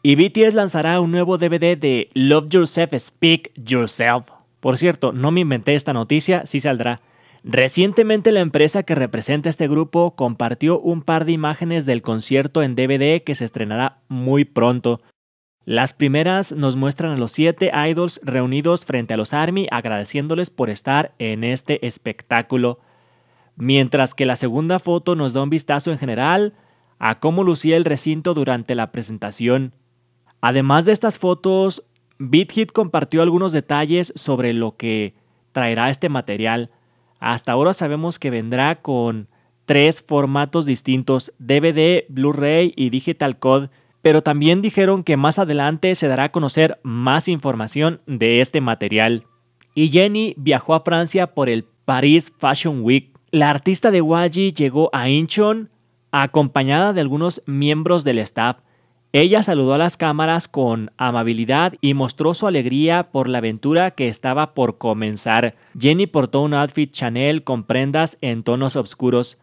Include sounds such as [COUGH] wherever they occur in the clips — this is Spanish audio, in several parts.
Y BTS lanzará un nuevo DVD de Love Yourself, Speak Yourself. Por cierto, no me inventé esta noticia, sí saldrá. Recientemente la empresa que representa este grupo compartió un par de imágenes del concierto en DVD que se estrenará muy pronto. Las primeras nos muestran a los siete idols reunidos frente a los ARMY agradeciéndoles por estar en este espectáculo, mientras que la segunda foto nos da un vistazo en general a cómo lucía el recinto durante la presentación. Además de estas fotos, BitHit compartió algunos detalles sobre lo que traerá este material. Hasta ahora sabemos que vendrá con tres formatos distintos, DVD, Blu-ray y Digital Code, pero también dijeron que más adelante se dará a conocer más información de este material. Y Jenny viajó a Francia por el Paris Fashion Week. La artista de Waji llegó a Incheon acompañada de algunos miembros del staff. Ella saludó a las cámaras con amabilidad y mostró su alegría por la aventura que estaba por comenzar. Jenny portó un outfit Chanel con prendas en tonos oscuros,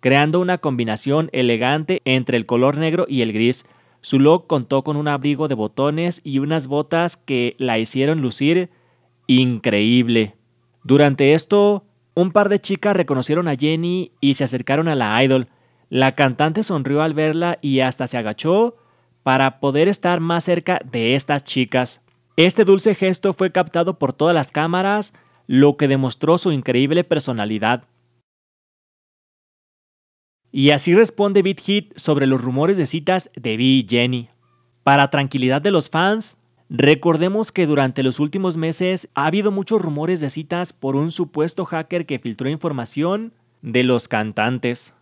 creando una combinación elegante entre el color negro y el gris. Su look contó con un abrigo de botones y unas botas que la hicieron lucir increíble. Durante esto, un par de chicas reconocieron a Jenny y se acercaron a la idol. La cantante sonrió al verla y hasta se agachó para poder estar más cerca de estas chicas. Este dulce gesto fue captado por todas las cámaras, lo que demostró su increíble personalidad. Y así responde Beat Hit sobre los rumores de citas de Bee y Jenny. Para tranquilidad de los fans, recordemos que durante los últimos meses ha habido muchos rumores de citas por un supuesto hacker que filtró información de los cantantes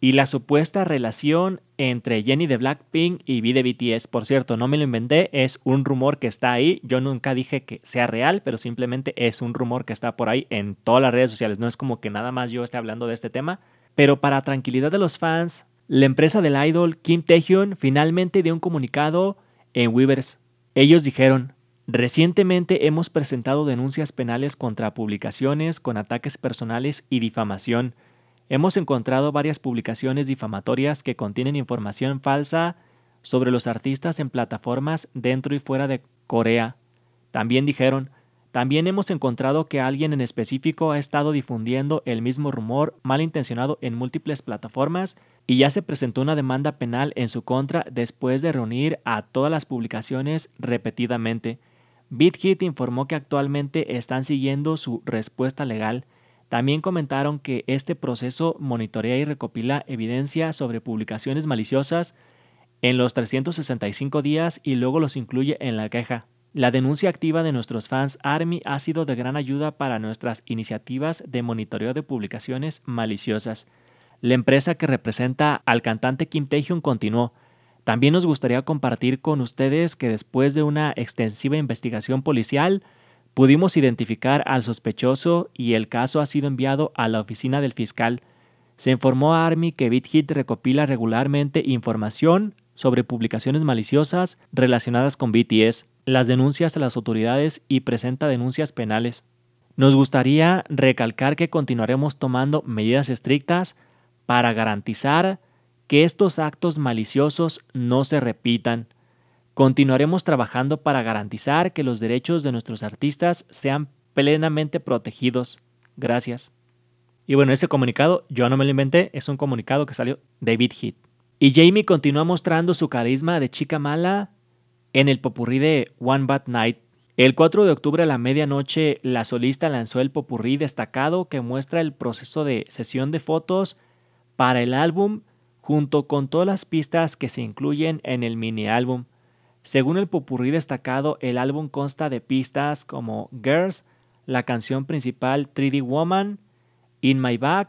y la supuesta relación entre Jenny de Blackpink y V de BTS. Por cierto, no me lo inventé, es un rumor que está ahí. Yo nunca dije que sea real, pero simplemente es un rumor que está por ahí en todas las redes sociales. No es como que nada más yo esté hablando de este tema. Pero para tranquilidad de los fans, la empresa del idol Kim Taehyun finalmente dio un comunicado en Weavers. Ellos dijeron, Recientemente hemos presentado denuncias penales contra publicaciones con ataques personales y difamación Hemos encontrado varias publicaciones difamatorias que contienen información falsa sobre los artistas en plataformas dentro y fuera de Corea. También dijeron, también hemos encontrado que alguien en específico ha estado difundiendo el mismo rumor malintencionado en múltiples plataformas y ya se presentó una demanda penal en su contra después de reunir a todas las publicaciones repetidamente. BitHit informó que actualmente están siguiendo su respuesta legal también comentaron que este proceso monitorea y recopila evidencia sobre publicaciones maliciosas en los 365 días y luego los incluye en la queja. La denuncia activa de nuestros fans Army ha sido de gran ayuda para nuestras iniciativas de monitoreo de publicaciones maliciosas. La empresa que representa al cantante Kim Taehyung continuó. También nos gustaría compartir con ustedes que después de una extensiva investigación policial, Pudimos identificar al sospechoso y el caso ha sido enviado a la oficina del fiscal. Se informó a Army que BitHit recopila regularmente información sobre publicaciones maliciosas relacionadas con BTS, las denuncias a las autoridades y presenta denuncias penales. Nos gustaría recalcar que continuaremos tomando medidas estrictas para garantizar que estos actos maliciosos no se repitan. Continuaremos trabajando para garantizar que los derechos de nuestros artistas sean plenamente protegidos. Gracias. Y bueno, ese comunicado yo no me lo inventé, es un comunicado que salió de Beat Y Jamie continúa mostrando su carisma de chica mala en el popurrí de One Bad Night. El 4 de octubre a la medianoche, la solista lanzó el popurrí destacado que muestra el proceso de sesión de fotos para el álbum junto con todas las pistas que se incluyen en el mini álbum. Según el popurrí destacado, el álbum consta de pistas como Girls, la canción principal 3D Woman, In My Back,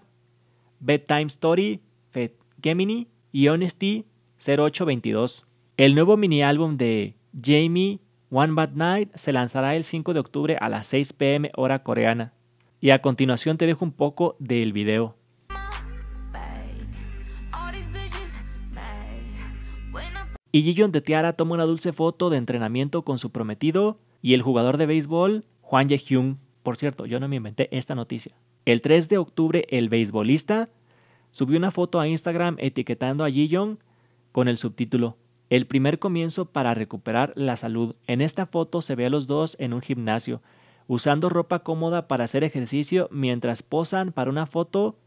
Bedtime Story, Fed Gemini y Honesty 0822. El nuevo mini álbum de Jamie One Bad Night se lanzará el 5 de octubre a las 6 pm hora coreana. Y a continuación te dejo un poco del video. y Jiyeon de Tiara toma una dulce foto de entrenamiento con su prometido y el jugador de béisbol Juan ye Por cierto, yo no me inventé esta noticia. El 3 de octubre, el beisbolista subió una foto a Instagram etiquetando a Jiyeon con el subtítulo El primer comienzo para recuperar la salud. En esta foto se ve a los dos en un gimnasio, usando ropa cómoda para hacer ejercicio mientras posan para una foto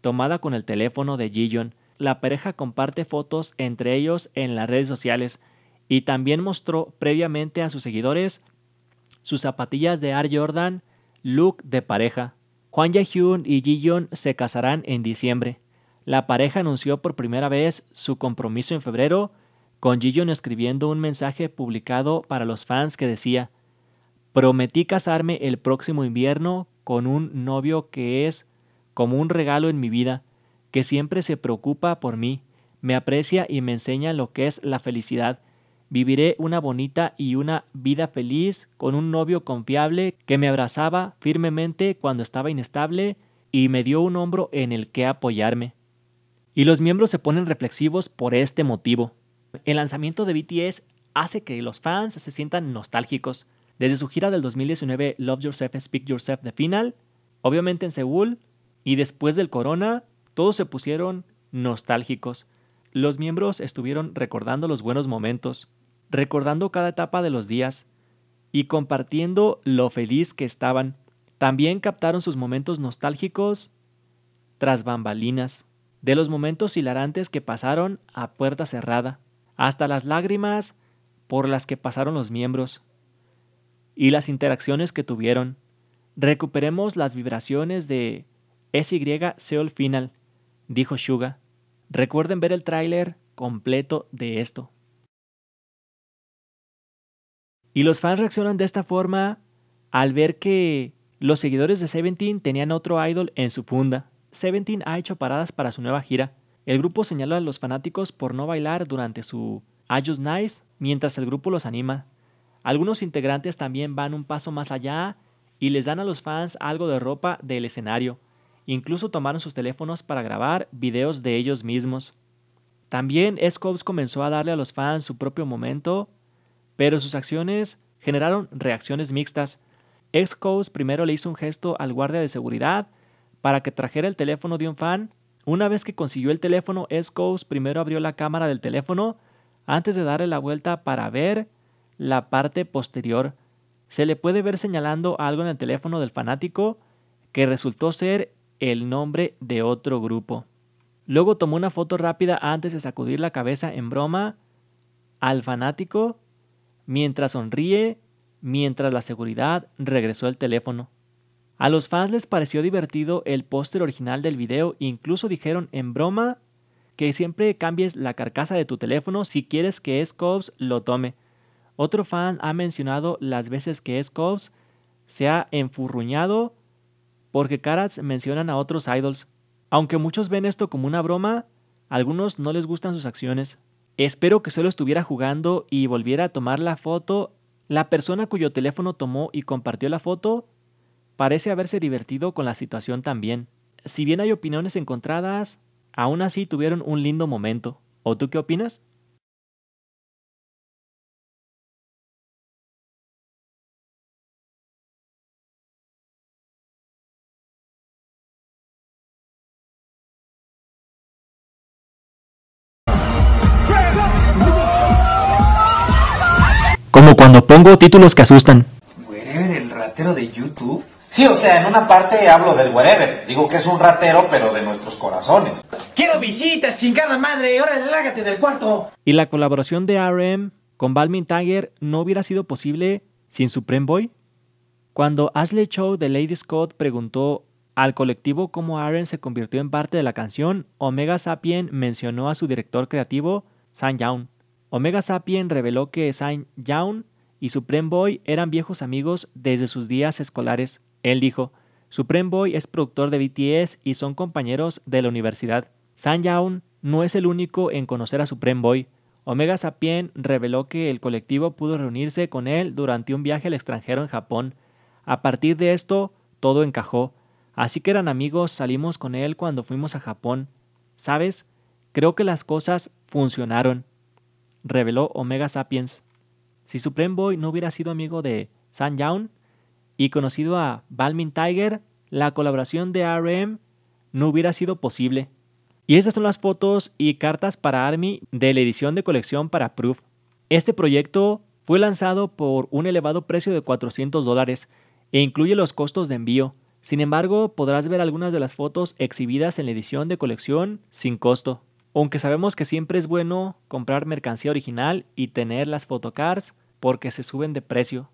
tomada con el teléfono de Jiyeon la pareja comparte fotos entre ellos en las redes sociales y también mostró previamente a sus seguidores sus zapatillas de Air Jordan, look de pareja. Juan Jae-hyun y ji se casarán en diciembre. La pareja anunció por primera vez su compromiso en febrero, con ji escribiendo un mensaje publicado para los fans que decía: Prometí casarme el próximo invierno con un novio que es como un regalo en mi vida que siempre se preocupa por mí, me aprecia y me enseña lo que es la felicidad. Viviré una bonita y una vida feliz con un novio confiable que me abrazaba firmemente cuando estaba inestable y me dio un hombro en el que apoyarme. Y los miembros se ponen reflexivos por este motivo. El lanzamiento de BTS hace que los fans se sientan nostálgicos. Desde su gira del 2019 Love Yourself, Speak Yourself de Final, obviamente en Seúl, y después del Corona, todos se pusieron nostálgicos. Los miembros estuvieron recordando los buenos momentos, recordando cada etapa de los días y compartiendo lo feliz que estaban. También captaron sus momentos nostálgicos tras bambalinas, de los momentos hilarantes que pasaron a puerta cerrada, hasta las lágrimas por las que pasaron los miembros y las interacciones que tuvieron. Recuperemos las vibraciones de SY Seol Final dijo Suga. Recuerden ver el tráiler completo de esto. Y los fans reaccionan de esta forma al ver que los seguidores de Seventeen tenían otro idol en su funda. Seventeen ha hecho paradas para su nueva gira. El grupo señala a los fanáticos por no bailar durante su Ayus Nice mientras el grupo los anima. Algunos integrantes también van un paso más allá y les dan a los fans algo de ropa del escenario. Incluso tomaron sus teléfonos para grabar videos de ellos mismos. También Scopes comenzó a darle a los fans su propio momento, pero sus acciones generaron reacciones mixtas. Scopes primero le hizo un gesto al guardia de seguridad para que trajera el teléfono de un fan. Una vez que consiguió el teléfono, Scopes primero abrió la cámara del teléfono antes de darle la vuelta para ver la parte posterior. Se le puede ver señalando algo en el teléfono del fanático que resultó ser el nombre de otro grupo. Luego tomó una foto rápida antes de sacudir la cabeza en broma al fanático mientras sonríe, mientras la seguridad regresó el teléfono. A los fans les pareció divertido el póster original del video, incluso dijeron en broma que siempre cambies la carcasa de tu teléfono si quieres que Scopes lo tome. Otro fan ha mencionado las veces que Scopes se ha enfurruñado porque Karats mencionan a otros idols. Aunque muchos ven esto como una broma, algunos no les gustan sus acciones. Espero que solo estuviera jugando y volviera a tomar la foto. La persona cuyo teléfono tomó y compartió la foto parece haberse divertido con la situación también. Si bien hay opiniones encontradas, aún así tuvieron un lindo momento. ¿O tú qué opinas? cuando pongo títulos que asustan. ¿Wherever el ratero de YouTube? Sí, o sea, en una parte hablo del wherever. Digo que es un ratero, pero de nuestros corazones. ¡Quiero visitas, chingada madre! ¡Ahora relájate del cuarto! Y la colaboración de RM con Balmin Tiger no hubiera sido posible sin Supreme Boy. Cuando Ashley Chow de Lady Scott preguntó al colectivo cómo Aaron se convirtió en parte de la canción, Omega Sapien mencionó a su director creativo, San Young. Omega Sapien reveló que San Young y Supreme Boy eran viejos amigos desde sus días escolares. Él dijo, Supreme Boy es productor de BTS y son compañeros de la universidad. San Yaun no es el único en conocer a Supreme Boy. Omega Sapien reveló que el colectivo pudo reunirse con él durante un viaje al extranjero en Japón. A partir de esto, todo encajó. Así que eran amigos, salimos con él cuando fuimos a Japón. ¿Sabes? Creo que las cosas funcionaron, reveló Omega Sapiens. Si Supreme Boy no hubiera sido amigo de San Young y conocido a Balmin Tiger, la colaboración de RM no hubiera sido posible. Y estas son las fotos y cartas para Army de la edición de colección para Proof. Este proyecto fue lanzado por un elevado precio de 400 dólares e incluye los costos de envío. Sin embargo, podrás ver algunas de las fotos exhibidas en la edición de colección sin costo. Aunque sabemos que siempre es bueno comprar mercancía original y tener las photocards porque se suben de precio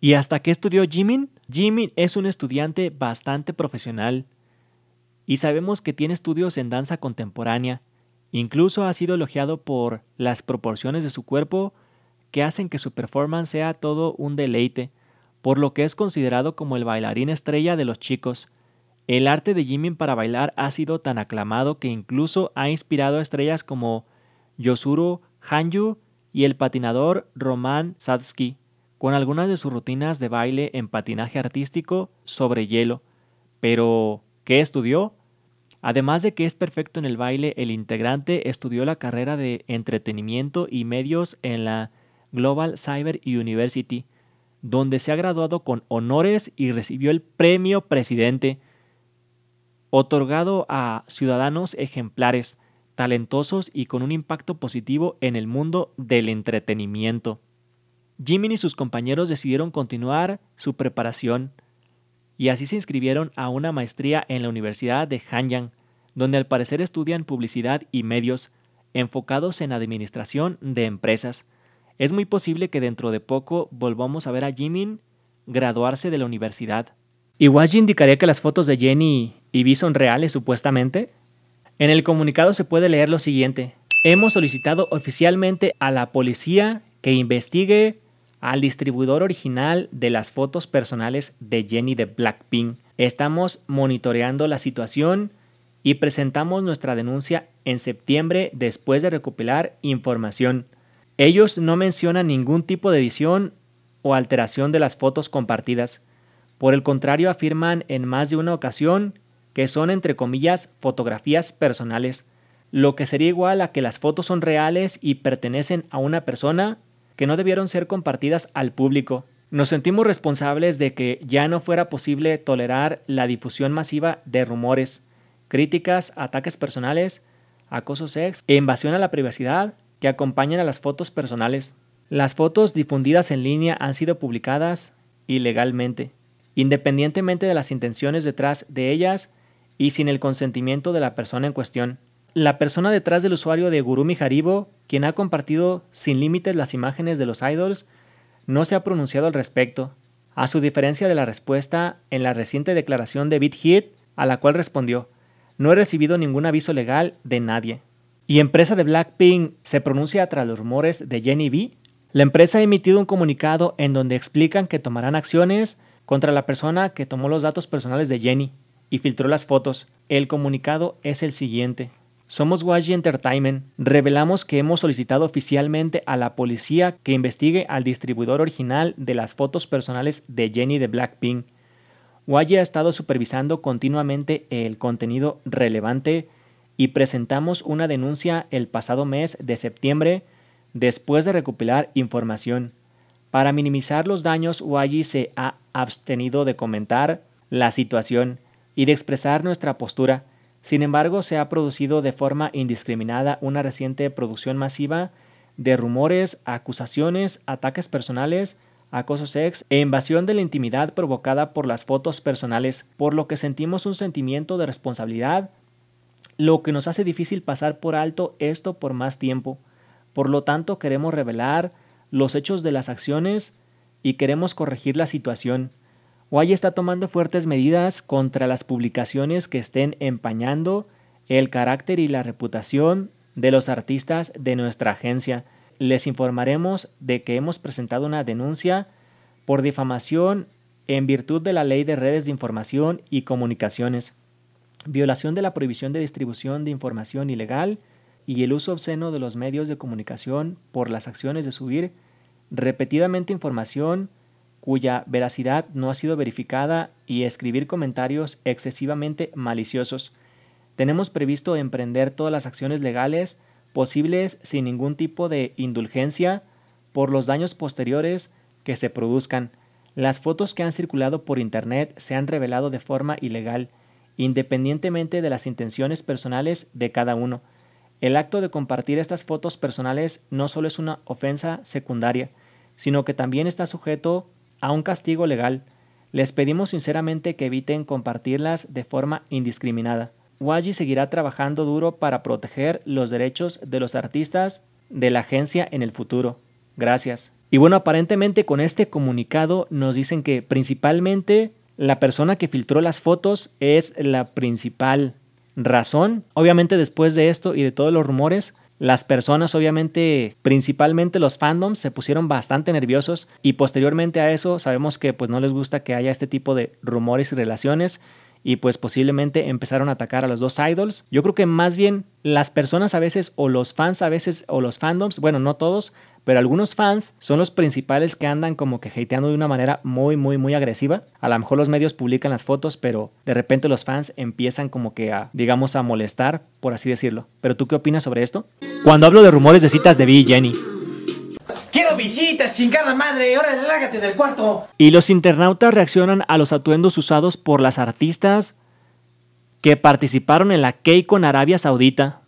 ¿Y hasta qué estudió Jimin? Jimin es un estudiante bastante profesional y sabemos que tiene estudios en danza contemporánea. Incluso ha sido elogiado por las proporciones de su cuerpo que hacen que su performance sea todo un deleite, por lo que es considerado como el bailarín estrella de los chicos. El arte de Jimin para bailar ha sido tan aclamado que incluso ha inspirado a estrellas como Yosuro Hanju y el patinador Roman Sadsky con algunas de sus rutinas de baile en patinaje artístico sobre hielo. Pero, ¿qué estudió? Además de que es perfecto en el baile, el integrante estudió la carrera de entretenimiento y medios en la Global Cyber University, donde se ha graduado con honores y recibió el premio presidente, otorgado a ciudadanos ejemplares, talentosos y con un impacto positivo en el mundo del entretenimiento. Jimin y sus compañeros decidieron continuar su preparación y así se inscribieron a una maestría en la Universidad de Hanyang, donde al parecer estudian publicidad y medios enfocados en administración de empresas. Es muy posible que dentro de poco volvamos a ver a Jimin graduarse de la universidad. ¿Y Waji indicaría que las fotos de Jenny y Vi son reales supuestamente? En el comunicado se puede leer lo siguiente. Hemos solicitado oficialmente a la policía que investigue al distribuidor original de las fotos personales de Jenny de Blackpink. Estamos monitoreando la situación y presentamos nuestra denuncia en septiembre después de recopilar información. Ellos no mencionan ningún tipo de edición o alteración de las fotos compartidas. Por el contrario, afirman en más de una ocasión que son, entre comillas, fotografías personales, lo que sería igual a que las fotos son reales y pertenecen a una persona que no debieron ser compartidas al público. Nos sentimos responsables de que ya no fuera posible tolerar la difusión masiva de rumores, críticas, ataques personales, acoso sex e invasión a la privacidad que acompañan a las fotos personales. Las fotos difundidas en línea han sido publicadas ilegalmente, independientemente de las intenciones detrás de ellas y sin el consentimiento de la persona en cuestión la persona detrás del usuario de Gurumi Haribo, quien ha compartido sin límites las imágenes de los idols, no se ha pronunciado al respecto, a su diferencia de la respuesta en la reciente declaración de BitHit, a la cual respondió, no he recibido ningún aviso legal de nadie. Y empresa de Blackpink se pronuncia tras los rumores de Jenny B. La empresa ha emitido un comunicado en donde explican que tomarán acciones contra la persona que tomó los datos personales de Jenny y filtró las fotos. El comunicado es el siguiente. Somos Wagy Entertainment. Revelamos que hemos solicitado oficialmente a la policía que investigue al distribuidor original de las fotos personales de Jenny de Blackpink. YG ha estado supervisando continuamente el contenido relevante y presentamos una denuncia el pasado mes de septiembre después de recopilar información. Para minimizar los daños, YG se ha abstenido de comentar la situación y de expresar nuestra postura sin embargo, se ha producido de forma indiscriminada una reciente producción masiva de rumores, acusaciones, ataques personales, acoso sex e invasión de la intimidad provocada por las fotos personales, por lo que sentimos un sentimiento de responsabilidad, lo que nos hace difícil pasar por alto esto por más tiempo. Por lo tanto, queremos revelar los hechos de las acciones y queremos corregir la situación. Guaya está tomando fuertes medidas contra las publicaciones que estén empañando el carácter y la reputación de los artistas de nuestra agencia. Les informaremos de que hemos presentado una denuncia por difamación en virtud de la Ley de Redes de Información y Comunicaciones, violación de la prohibición de distribución de información ilegal y el uso obsceno de los medios de comunicación por las acciones de subir repetidamente información cuya veracidad no ha sido verificada y escribir comentarios excesivamente maliciosos. Tenemos previsto emprender todas las acciones legales posibles sin ningún tipo de indulgencia por los daños posteriores que se produzcan. Las fotos que han circulado por Internet se han revelado de forma ilegal, independientemente de las intenciones personales de cada uno. El acto de compartir estas fotos personales no solo es una ofensa secundaria, sino que también está sujeto a un castigo legal. Les pedimos sinceramente que eviten compartirlas de forma indiscriminada. Waji seguirá trabajando duro para proteger los derechos de los artistas de la agencia en el futuro. Gracias. Y bueno, aparentemente con este comunicado nos dicen que principalmente la persona que filtró las fotos es la principal razón. Obviamente después de esto y de todos los rumores, las personas, obviamente, principalmente los fandoms, se pusieron bastante nerviosos y posteriormente a eso sabemos que pues no les gusta que haya este tipo de rumores y relaciones y pues posiblemente empezaron a atacar a los dos idols. Yo creo que más bien las personas a veces o los fans a veces o los fandoms, bueno, no todos, pero algunos fans son los principales que andan como que hateando de una manera muy, muy, muy agresiva. A lo mejor los medios publican las fotos, pero de repente los fans empiezan como que a, digamos, a molestar, por así decirlo. Pero tú qué opinas sobre esto? Cuando hablo de rumores de citas de V y Jenny, madre! del cuarto! Y los internautas reaccionan a los atuendos usados por las artistas que participaron en la Keiko con Arabia Saudita.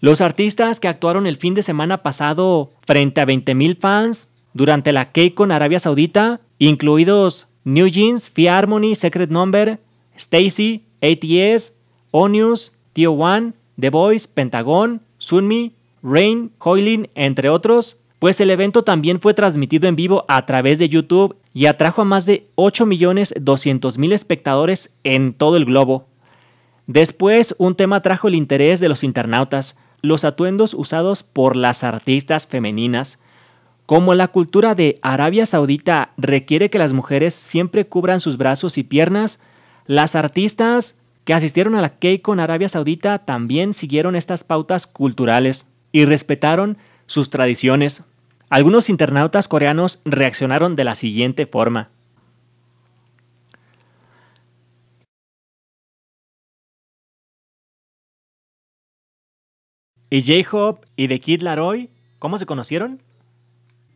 Los artistas que actuaron el fin de semana pasado frente a 20.000 fans durante la Keiko con Arabia Saudita, incluidos New Jeans, Fia Harmony, Secret Number, Stacy, ATS, Onius, Tio One, The Voice, Pentagon, Sunmi, Rain, Coilin, entre otros, pues el evento también fue transmitido en vivo a través de YouTube y atrajo a más de 8.200.000 espectadores en todo el globo. Después, un tema atrajo el interés de los internautas, los atuendos usados por las artistas femeninas. Como la cultura de Arabia Saudita requiere que las mujeres siempre cubran sus brazos y piernas, las artistas que asistieron a la Keiko con Arabia Saudita también siguieron estas pautas culturales y respetaron sus tradiciones, algunos internautas coreanos reaccionaron de la siguiente forma. ¿Y J-Hope y The Kid Laroi cómo se conocieron?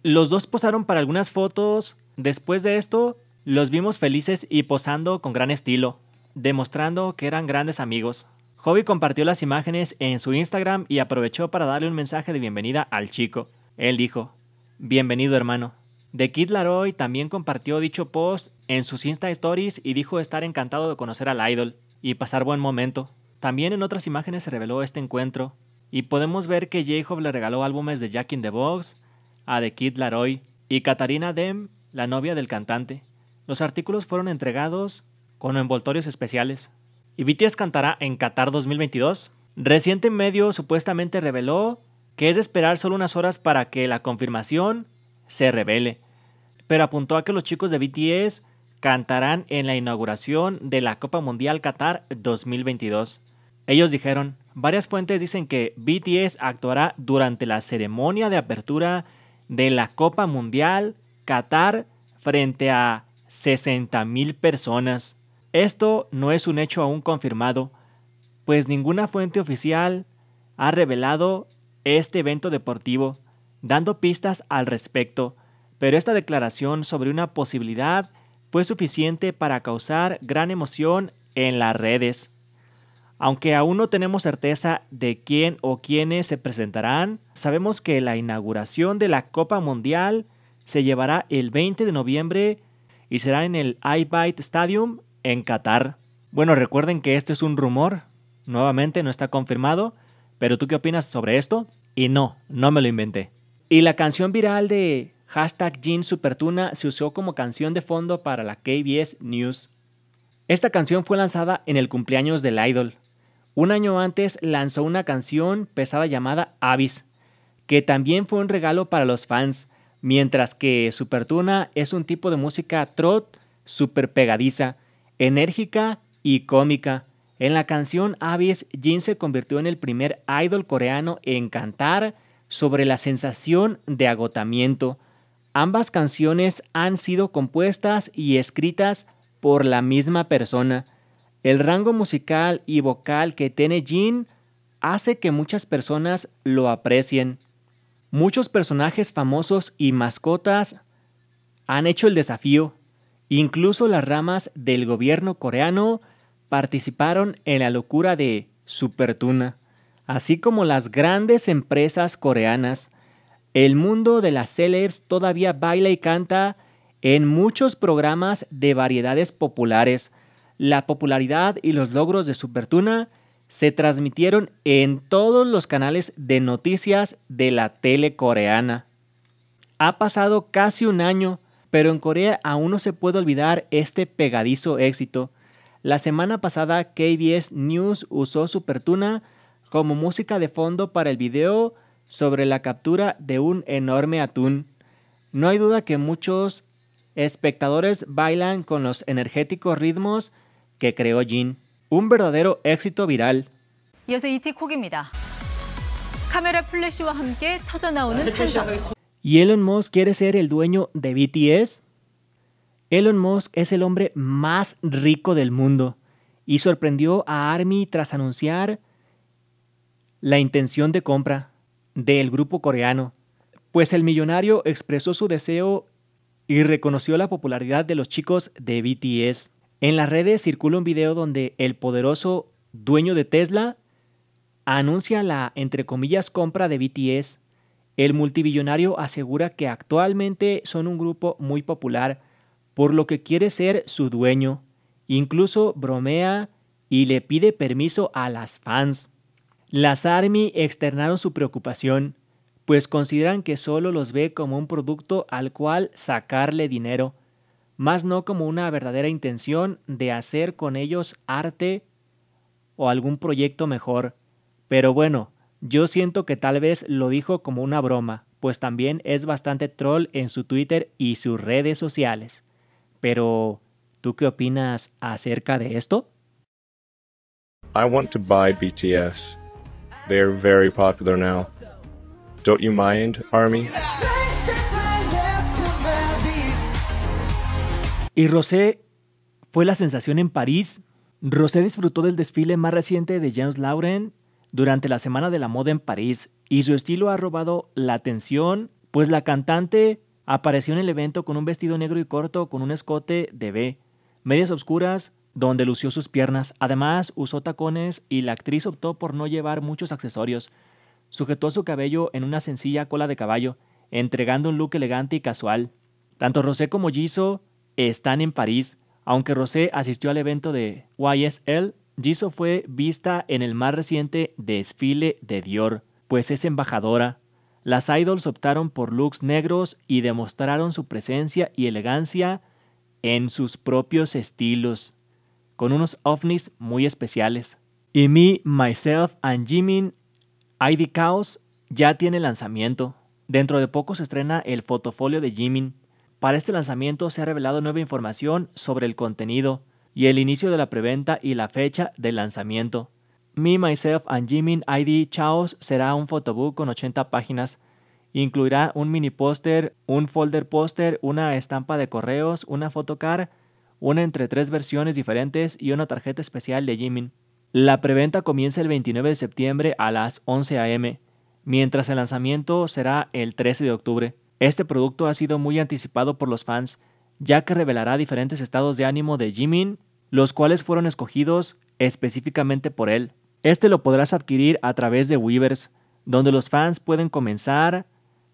Los dos posaron para algunas fotos. Después de esto, los vimos felices y posando con gran estilo, demostrando que eran grandes amigos. Hobby compartió las imágenes en su Instagram y aprovechó para darle un mensaje de bienvenida al chico. Él dijo, Bienvenido hermano. The Kid Laroy también compartió dicho post en sus Insta Stories y dijo estar encantado de conocer al idol y pasar buen momento. También en otras imágenes se reveló este encuentro y podemos ver que J-Hope le regaló álbumes de Jack in the Box a The Kid Laroy y Katarina Dem, la novia del cantante. Los artículos fueron entregados con envoltorios especiales y BTS cantará en Qatar 2022? Reciente medio supuestamente reveló que es esperar solo unas horas para que la confirmación se revele, pero apuntó a que los chicos de BTS cantarán en la inauguración de la Copa Mundial Qatar 2022. Ellos dijeron, varias fuentes dicen que BTS actuará durante la ceremonia de apertura de la Copa Mundial Qatar frente a 60.000 personas. Esto no es un hecho aún confirmado, pues ninguna fuente oficial ha revelado este evento deportivo, dando pistas al respecto, pero esta declaración sobre una posibilidad fue suficiente para causar gran emoción en las redes. Aunque aún no tenemos certeza de quién o quiénes se presentarán, sabemos que la inauguración de la Copa Mundial se llevará el 20 de noviembre y será en el iBite Stadium en Qatar. Bueno, recuerden que esto es un rumor, nuevamente no está confirmado, pero ¿tú qué opinas sobre esto? Y no, no me lo inventé. Y la canción viral de hashtag Jean Supertuna se usó como canción de fondo para la KBS News. Esta canción fue lanzada en el cumpleaños del idol. Un año antes lanzó una canción pesada llamada Abyss que también fue un regalo para los fans, mientras que Supertuna es un tipo de música trot super pegadiza, enérgica y cómica. En la canción Avis, Jin se convirtió en el primer idol coreano en cantar sobre la sensación de agotamiento. Ambas canciones han sido compuestas y escritas por la misma persona. El rango musical y vocal que tiene Jin hace que muchas personas lo aprecien. Muchos personajes famosos y mascotas han hecho el desafío Incluso las ramas del gobierno coreano participaron en la locura de Supertuna, así como las grandes empresas coreanas. El mundo de las celebs todavía baila y canta en muchos programas de variedades populares. La popularidad y los logros de Supertuna se transmitieron en todos los canales de noticias de la tele coreana. Ha pasado casi un año pero en Corea aún no se puede olvidar este pegadizo éxito. La semana pasada KBS News usó Supertuna como música de fondo para el video sobre la captura de un enorme atún. No hay duda que muchos espectadores bailan con los energéticos ritmos que creó Jin. Un verdadero éxito viral. ¿Y Elon Musk quiere ser el dueño de BTS? Elon Musk es el hombre más rico del mundo y sorprendió a Army tras anunciar la intención de compra del grupo coreano, pues el millonario expresó su deseo y reconoció la popularidad de los chicos de BTS. En las redes circula un video donde el poderoso dueño de Tesla anuncia la, entre comillas, compra de BTS el multibillonario asegura que actualmente son un grupo muy popular, por lo que quiere ser su dueño. Incluso bromea y le pide permiso a las fans. Las ARMY externaron su preocupación, pues consideran que solo los ve como un producto al cual sacarle dinero, más no como una verdadera intención de hacer con ellos arte o algún proyecto mejor. Pero bueno, yo siento que tal vez lo dijo como una broma, pues también es bastante troll en su Twitter y sus redes sociales. Pero, ¿tú qué opinas acerca de esto? I want to buy BTS. They're very popular now. Don't you mind, Army? Y Rosé fue la sensación en París. Rosé disfrutó del desfile más reciente de James Lauren durante la Semana de la Moda en París y su estilo ha robado la atención, pues la cantante apareció en el evento con un vestido negro y corto con un escote de B, medias oscuras, donde lució sus piernas. Además, usó tacones y la actriz optó por no llevar muchos accesorios. Sujetó su cabello en una sencilla cola de caballo, entregando un look elegante y casual. Tanto Rosé como Giso están en París, aunque Rosé asistió al evento de YSL Jisoo fue vista en el más reciente desfile de Dior, pues es embajadora. Las idols optaron por looks negros y demostraron su presencia y elegancia en sus propios estilos, con unos ovnis muy especiales. Y Me, Myself and Jimin, ID Chaos ya tiene lanzamiento. Dentro de poco se estrena el fotofolio de Jimin. Para este lanzamiento se ha revelado nueva información sobre el contenido, y el inicio de la preventa y la fecha del lanzamiento. Me, Myself and Jimin ID Chaos será un photobook con 80 páginas. Incluirá un mini póster, un folder póster, una estampa de correos, una photocard, una entre tres versiones diferentes y una tarjeta especial de Jimin. La preventa comienza el 29 de septiembre a las 11 am, mientras el lanzamiento será el 13 de octubre. Este producto ha sido muy anticipado por los fans, ya que revelará diferentes estados de ánimo de Jimin los cuales fueron escogidos específicamente por él. Este lo podrás adquirir a través de Weavers, donde los fans pueden comenzar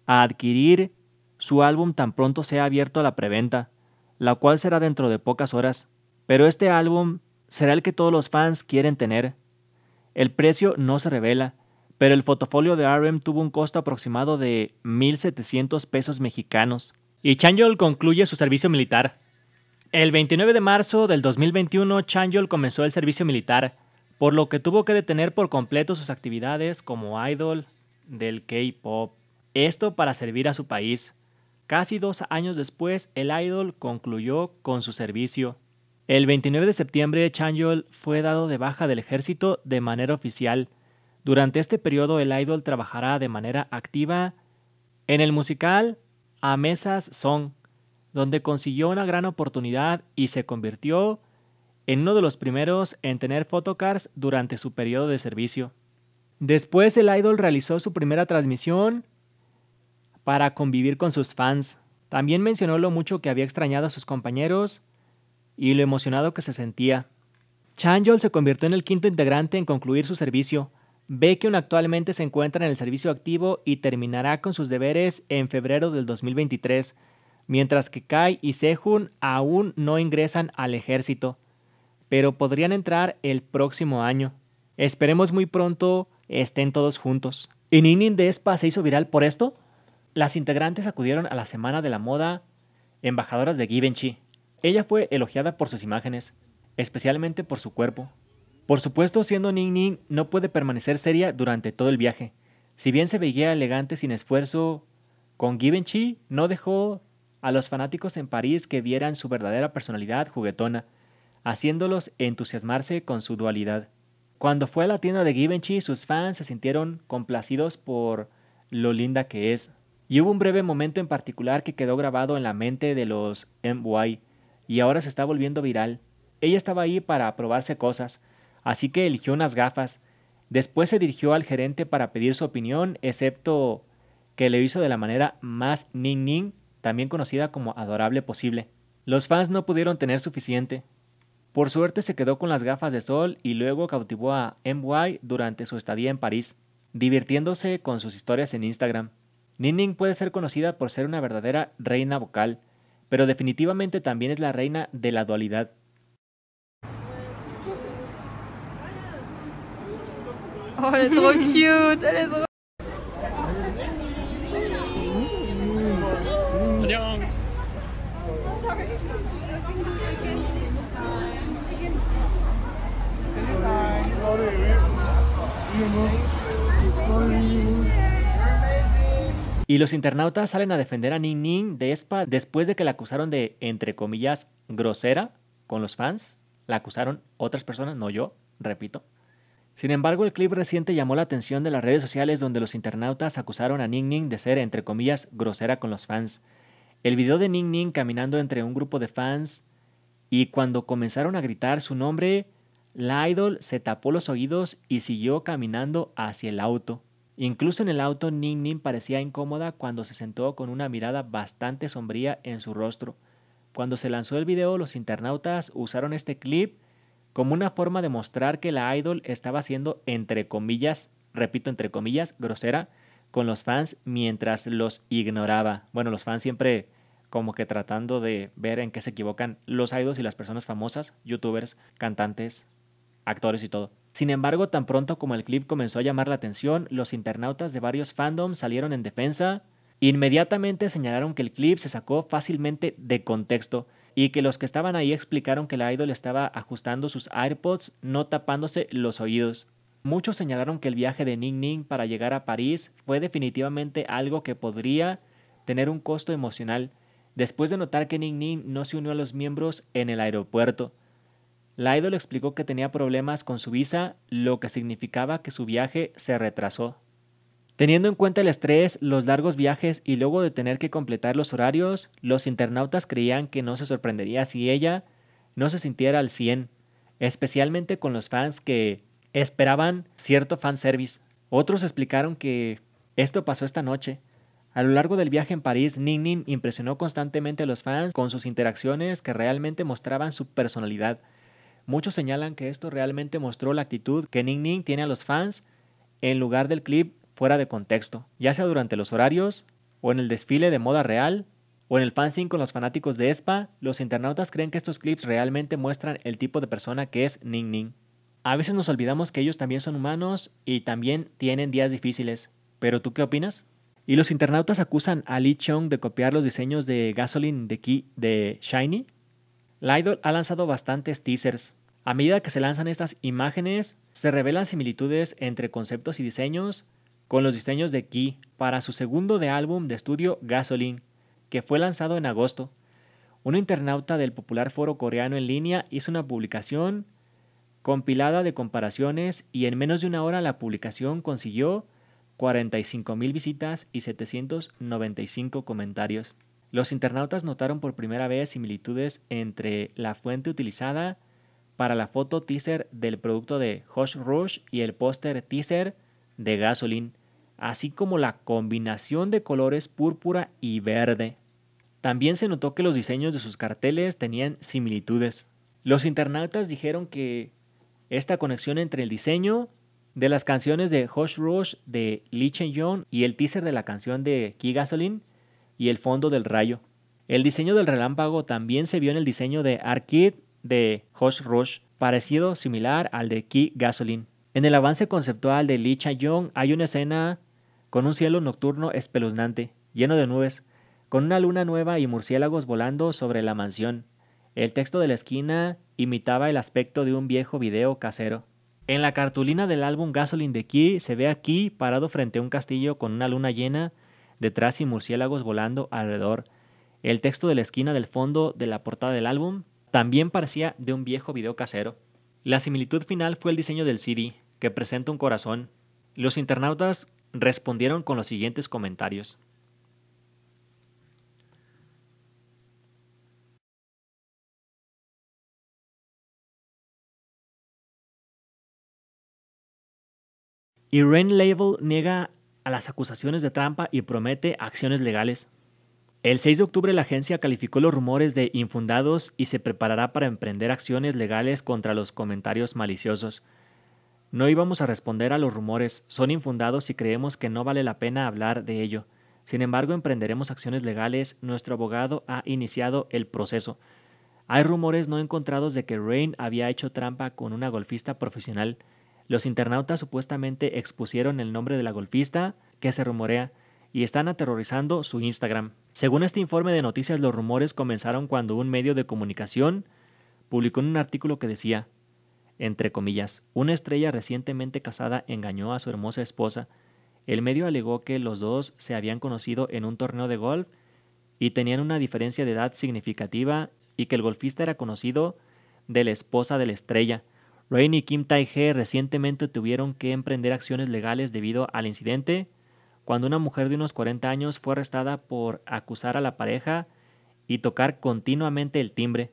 a adquirir su álbum tan pronto sea abierto a la preventa, la cual será dentro de pocas horas. Pero este álbum será el que todos los fans quieren tener. El precio no se revela, pero el fotofolio de RM tuvo un costo aproximado de 1.700 pesos mexicanos. Y Changyol concluye su servicio militar, el 29 de marzo del 2021, Changyol comenzó el servicio militar, por lo que tuvo que detener por completo sus actividades como idol del K-pop. Esto para servir a su país. Casi dos años después, el idol concluyó con su servicio. El 29 de septiembre, Changyol fue dado de baja del ejército de manera oficial. Durante este periodo, el idol trabajará de manera activa en el musical A Mesas Song, donde consiguió una gran oportunidad y se convirtió en uno de los primeros en tener photocars durante su periodo de servicio. Después el idol realizó su primera transmisión para convivir con sus fans. También mencionó lo mucho que había extrañado a sus compañeros y lo emocionado que se sentía. Chanjol se convirtió en el quinto integrante en concluir su servicio. Baekhyun actualmente se encuentra en el servicio activo y terminará con sus deberes en febrero del 2023 mientras que Kai y Sehun aún no ingresan al ejército, pero podrían entrar el próximo año. Esperemos muy pronto estén todos juntos. ¿Y de Espa se hizo viral por esto? Las integrantes acudieron a la Semana de la Moda Embajadoras de Givenchy. Ella fue elogiada por sus imágenes, especialmente por su cuerpo. Por supuesto, siendo Ning no puede permanecer seria durante todo el viaje. Si bien se veía elegante sin esfuerzo, con Givenchy no dejó a los fanáticos en París que vieran su verdadera personalidad juguetona, haciéndolos entusiasmarse con su dualidad. Cuando fue a la tienda de Givenchy, sus fans se sintieron complacidos por lo linda que es. Y hubo un breve momento en particular que quedó grabado en la mente de los MY y ahora se está volviendo viral. Ella estaba ahí para probarse cosas, así que eligió unas gafas. Después se dirigió al gerente para pedir su opinión, excepto que le hizo de la manera más ning ning también conocida como Adorable Posible. Los fans no pudieron tener suficiente. Por suerte se quedó con las gafas de sol y luego cautivó a MY durante su estadía en París, divirtiéndose con sus historias en Instagram. Nining puede ser conocida por ser una verdadera reina vocal, pero definitivamente también es la reina de la dualidad. cute, Y los internautas salen a defender a Ning Ning de Espa después de que la acusaron de, entre comillas, grosera con los fans. La acusaron otras personas, no yo, repito. Sin embargo, el clip reciente llamó la atención de las redes sociales donde los internautas acusaron a Ning Ning de ser, entre comillas, grosera con los fans. El video de Ning Ning caminando entre un grupo de fans y cuando comenzaron a gritar su nombre, la idol se tapó los oídos y siguió caminando hacia el auto. Incluso en el auto, Ning Ning parecía incómoda cuando se sentó con una mirada bastante sombría en su rostro. Cuando se lanzó el video, los internautas usaron este clip como una forma de mostrar que la idol estaba siendo, entre comillas, repito, entre comillas, grosera con los fans mientras los ignoraba. Bueno, los fans siempre como que tratando de ver en qué se equivocan los idols y las personas famosas, youtubers, cantantes, actores y todo. Sin embargo, tan pronto como el clip comenzó a llamar la atención, los internautas de varios fandoms salieron en defensa inmediatamente señalaron que el clip se sacó fácilmente de contexto y que los que estaban ahí explicaron que la idol estaba ajustando sus AirPods, no tapándose los oídos. Muchos señalaron que el viaje de Ning Ning para llegar a París fue definitivamente algo que podría tener un costo emocional, después de notar que Ning Ning no se unió a los miembros en el aeropuerto. La idol explicó que tenía problemas con su visa, lo que significaba que su viaje se retrasó. Teniendo en cuenta el estrés, los largos viajes y luego de tener que completar los horarios, los internautas creían que no se sorprendería si ella no se sintiera al 100, especialmente con los fans que esperaban cierto fanservice. Otros explicaron que esto pasó esta noche. A lo largo del viaje en París, Ning Ning impresionó constantemente a los fans con sus interacciones que realmente mostraban su personalidad. Muchos señalan que esto realmente mostró la actitud que Ning Ning tiene a los fans en lugar del clip fuera de contexto, ya sea durante los horarios, o en el desfile de moda real, o en el fanzine con los fanáticos de Espa, los internautas creen que estos clips realmente muestran el tipo de persona que es Ning Ning. A veces nos olvidamos que ellos también son humanos y también tienen días difíciles. ¿Pero tú qué opinas? Y los internautas acusan a Lee Chung de copiar los diseños de Gasoline de Key de Shiny, la Idol ha lanzado bastantes teasers. A medida que se lanzan estas imágenes, se revelan similitudes entre conceptos y diseños con los diseños de Key para su segundo de álbum de estudio Gasoline, que fue lanzado en agosto. Un internauta del popular foro coreano en línea hizo una publicación compilada de comparaciones y en menos de una hora la publicación consiguió 45.000 visitas y 795 comentarios. Los internautas notaron por primera vez similitudes entre la fuente utilizada para la foto teaser del producto de Hush Rush y el póster teaser de Gasoline, así como la combinación de colores púrpura y verde. También se notó que los diseños de sus carteles tenían similitudes. Los internautas dijeron que esta conexión entre el diseño de las canciones de Hush Rush de Lee Chen Young y el teaser de la canción de Key Gasoline y el fondo del rayo. El diseño del relámpago también se vio en el diseño de Arkid de Josh Rush, parecido similar al de Key Gasoline. En el avance conceptual de Lee Young hay una escena con un cielo nocturno espeluznante, lleno de nubes, con una luna nueva y murciélagos volando sobre la mansión. El texto de la esquina imitaba el aspecto de un viejo video casero. En la cartulina del álbum Gasoline de Key se ve a Key parado frente a un castillo con una luna llena detrás y murciélagos volando alrededor. El texto de la esquina del fondo de la portada del álbum también parecía de un viejo video casero. La similitud final fue el diseño del CD, que presenta un corazón. Los internautas respondieron con los siguientes comentarios. Irene Label niega a las acusaciones de trampa y promete acciones legales. El 6 de octubre la agencia calificó los rumores de infundados y se preparará para emprender acciones legales contra los comentarios maliciosos. No íbamos a responder a los rumores, son infundados y creemos que no vale la pena hablar de ello. Sin embargo, emprenderemos acciones legales, nuestro abogado ha iniciado el proceso. Hay rumores no encontrados de que Rain había hecho trampa con una golfista profesional. Los internautas supuestamente expusieron el nombre de la golfista, que se rumorea, y están aterrorizando su Instagram. Según este informe de noticias, los rumores comenzaron cuando un medio de comunicación publicó un artículo que decía, entre comillas, una estrella recientemente casada engañó a su hermosa esposa. El medio alegó que los dos se habían conocido en un torneo de golf y tenían una diferencia de edad significativa y que el golfista era conocido de la esposa de la estrella. Rain y Kim Tae-hee recientemente tuvieron que emprender acciones legales debido al incidente, cuando una mujer de unos 40 años fue arrestada por acusar a la pareja y tocar continuamente el timbre.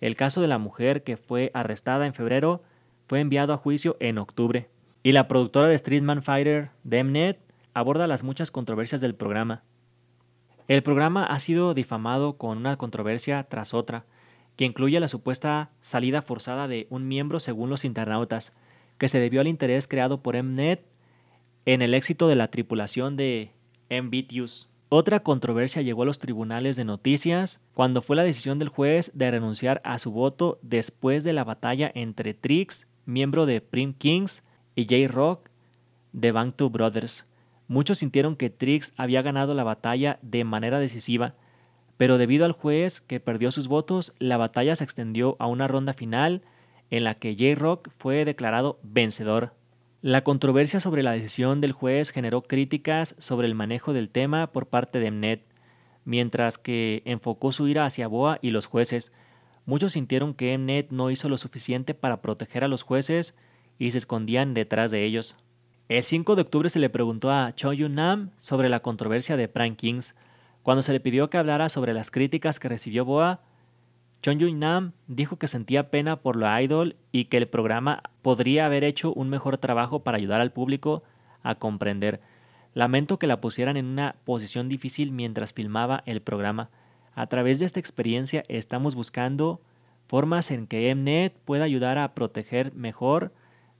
El caso de la mujer que fue arrestada en febrero fue enviado a juicio en octubre. Y la productora de Streetman Fighter, Demnet, aborda las muchas controversias del programa. El programa ha sido difamado con una controversia tras otra, que incluye la supuesta salida forzada de un miembro según los internautas, que se debió al interés creado por Mnet en el éxito de la tripulación de MBTUS. Otra controversia llegó a los tribunales de noticias cuando fue la decisión del juez de renunciar a su voto después de la batalla entre Trix, miembro de Prim Kings, y J-Rock de Bang Two Brothers. Muchos sintieron que Trix había ganado la batalla de manera decisiva, pero debido al juez que perdió sus votos, la batalla se extendió a una ronda final en la que J-Rock fue declarado vencedor. La controversia sobre la decisión del juez generó críticas sobre el manejo del tema por parte de Mnet, mientras que enfocó su ira hacia Boa y los jueces. Muchos sintieron que Mnet no hizo lo suficiente para proteger a los jueces y se escondían detrás de ellos. El 5 de octubre se le preguntó a Cho Yun Nam sobre la controversia de Prank Kings, cuando se le pidió que hablara sobre las críticas que recibió Boa, Chon Yun Nam dijo que sentía pena por lo idol y que el programa podría haber hecho un mejor trabajo para ayudar al público a comprender. Lamento que la pusieran en una posición difícil mientras filmaba el programa. A través de esta experiencia estamos buscando formas en que Mnet pueda ayudar a proteger mejor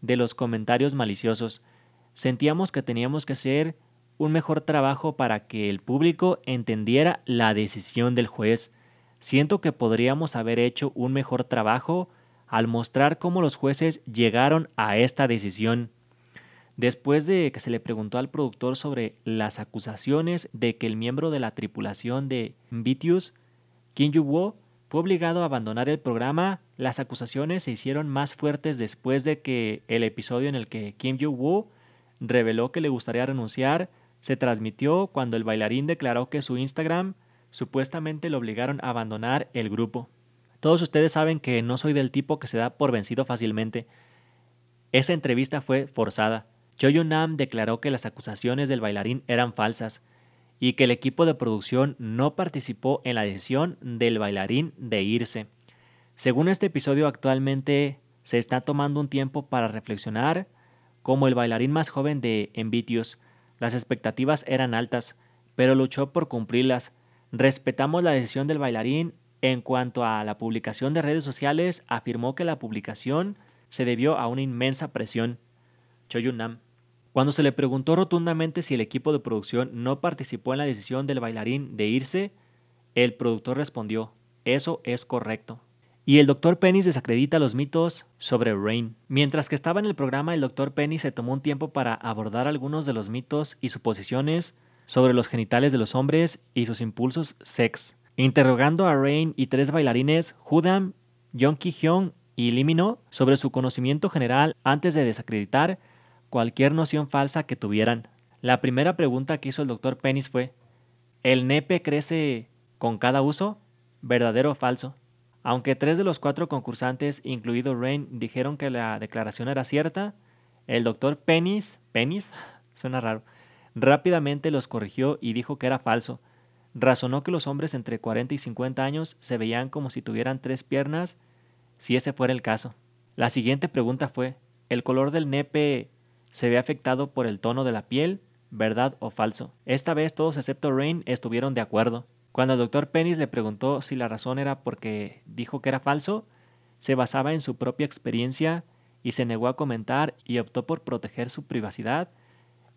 de los comentarios maliciosos. Sentíamos que teníamos que ser un mejor trabajo para que el público entendiera la decisión del juez. Siento que podríamos haber hecho un mejor trabajo al mostrar cómo los jueces llegaron a esta decisión. Después de que se le preguntó al productor sobre las acusaciones de que el miembro de la tripulación de Vitius, Kim Yu-woo, fue obligado a abandonar el programa, las acusaciones se hicieron más fuertes después de que el episodio en el que Kim Yu-woo reveló que le gustaría renunciar se transmitió cuando el bailarín declaró que su Instagram supuestamente lo obligaron a abandonar el grupo. Todos ustedes saben que no soy del tipo que se da por vencido fácilmente. Esa entrevista fue forzada. Choi Nam declaró que las acusaciones del bailarín eran falsas y que el equipo de producción no participó en la decisión del bailarín de irse. Según este episodio, actualmente se está tomando un tiempo para reflexionar como el bailarín más joven de Envitius. Las expectativas eran altas, pero luchó por cumplirlas. Respetamos la decisión del bailarín. En cuanto a la publicación de redes sociales, afirmó que la publicación se debió a una inmensa presión. Choyunam. Nam. Cuando se le preguntó rotundamente si el equipo de producción no participó en la decisión del bailarín de irse, el productor respondió, eso es correcto. Y el Dr. Penis desacredita los mitos sobre Rain. Mientras que estaba en el programa, el Dr. Penis se tomó un tiempo para abordar algunos de los mitos y suposiciones sobre los genitales de los hombres y sus impulsos sex, interrogando a Rain y tres bailarines, Judam, John ki y Limino, sobre su conocimiento general antes de desacreditar cualquier noción falsa que tuvieran. La primera pregunta que hizo el Dr. Penis fue, ¿el nepe crece con cada uso? ¿Verdadero o falso? Aunque tres de los cuatro concursantes, incluido Rain, dijeron que la declaración era cierta, el doctor Penis, Penis, [LAUGHS] suena raro, rápidamente los corrigió y dijo que era falso. Razonó que los hombres entre 40 y 50 años se veían como si tuvieran tres piernas, si ese fuera el caso. La siguiente pregunta fue, ¿el color del nepe se ve afectado por el tono de la piel? ¿Verdad o falso? Esta vez todos excepto Rain estuvieron de acuerdo. Cuando el doctor Penis le preguntó si la razón era porque dijo que era falso, se basaba en su propia experiencia y se negó a comentar y optó por proteger su privacidad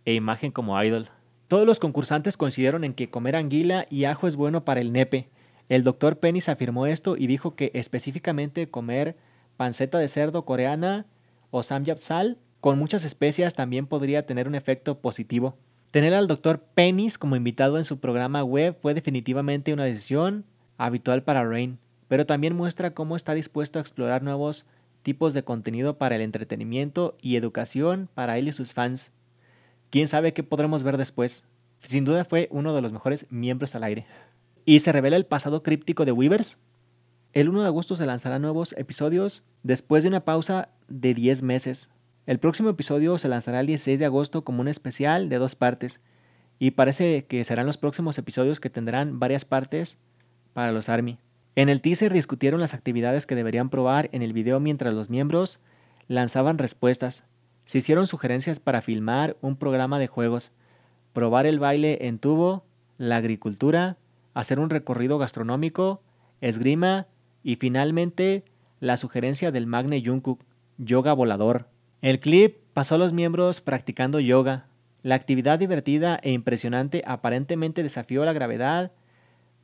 e imagen como idol. Todos los concursantes coincidieron en que comer anguila y ajo es bueno para el nepe. El doctor Penis afirmó esto y dijo que específicamente comer panceta de cerdo coreana o sal con muchas especias también podría tener un efecto positivo. Tener al doctor Penis como invitado en su programa web fue definitivamente una decisión habitual para Rain, pero también muestra cómo está dispuesto a explorar nuevos tipos de contenido para el entretenimiento y educación para él y sus fans. Quién sabe qué podremos ver después. Sin duda fue uno de los mejores miembros al aire. ¿Y se revela el pasado críptico de Weavers? El 1 de agosto se lanzarán nuevos episodios después de una pausa de 10 meses. El próximo episodio se lanzará el 16 de agosto como un especial de dos partes y parece que serán los próximos episodios que tendrán varias partes para los ARMY. En el teaser discutieron las actividades que deberían probar en el video mientras los miembros lanzaban respuestas. Se hicieron sugerencias para filmar un programa de juegos, probar el baile en tubo, la agricultura, hacer un recorrido gastronómico, esgrima y finalmente la sugerencia del Magne Jungkook, yoga volador. El clip pasó a los miembros practicando yoga. La actividad divertida e impresionante aparentemente desafió la gravedad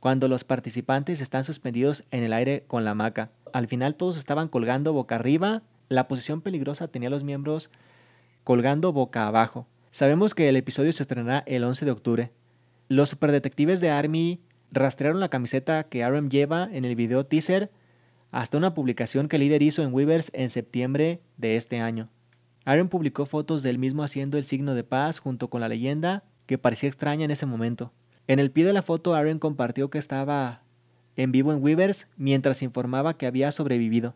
cuando los participantes están suspendidos en el aire con la hamaca. Al final todos estaban colgando boca arriba. La posición peligrosa tenía a los miembros colgando boca abajo. Sabemos que el episodio se estrenará el 11 de octubre. Los superdetectives de Army rastrearon la camiseta que Aaron lleva en el video teaser hasta una publicación que el líder hizo en Weavers en septiembre de este año. Aaron publicó fotos del mismo haciendo el signo de paz junto con la leyenda que parecía extraña en ese momento. En el pie de la foto, Aaron compartió que estaba en vivo en Weavers mientras informaba que había sobrevivido.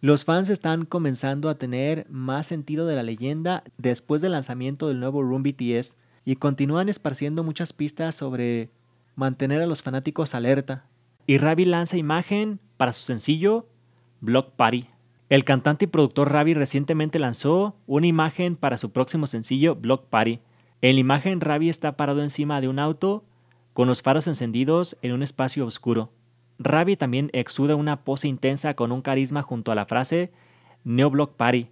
Los fans están comenzando a tener más sentido de la leyenda después del lanzamiento del nuevo Room BTS y continúan esparciendo muchas pistas sobre mantener a los fanáticos alerta. Y Ravi lanza imagen para su sencillo Block Party. El cantante y productor Ravi recientemente lanzó una imagen para su próximo sencillo, Block Party. En la imagen, Ravi está parado encima de un auto con los faros encendidos en un espacio oscuro. Ravi también exuda una pose intensa con un carisma junto a la frase Neo Block Party,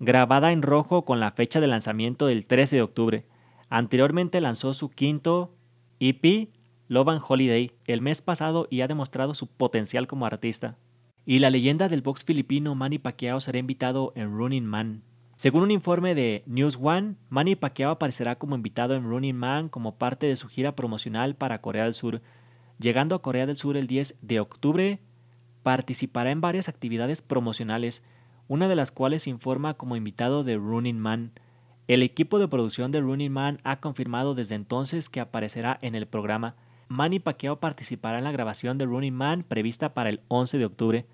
grabada en rojo con la fecha de lanzamiento del 13 de octubre. Anteriormente lanzó su quinto EP, Love and Holiday, el mes pasado y ha demostrado su potencial como artista y la leyenda del box filipino Manny Pacquiao será invitado en Running Man. Según un informe de News One, Manny Pacquiao aparecerá como invitado en Running Man como parte de su gira promocional para Corea del Sur. Llegando a Corea del Sur el 10 de octubre, participará en varias actividades promocionales, una de las cuales informa como invitado de Running Man. El equipo de producción de Running Man ha confirmado desde entonces que aparecerá en el programa. Manny Pacquiao participará en la grabación de Running Man prevista para el 11 de octubre.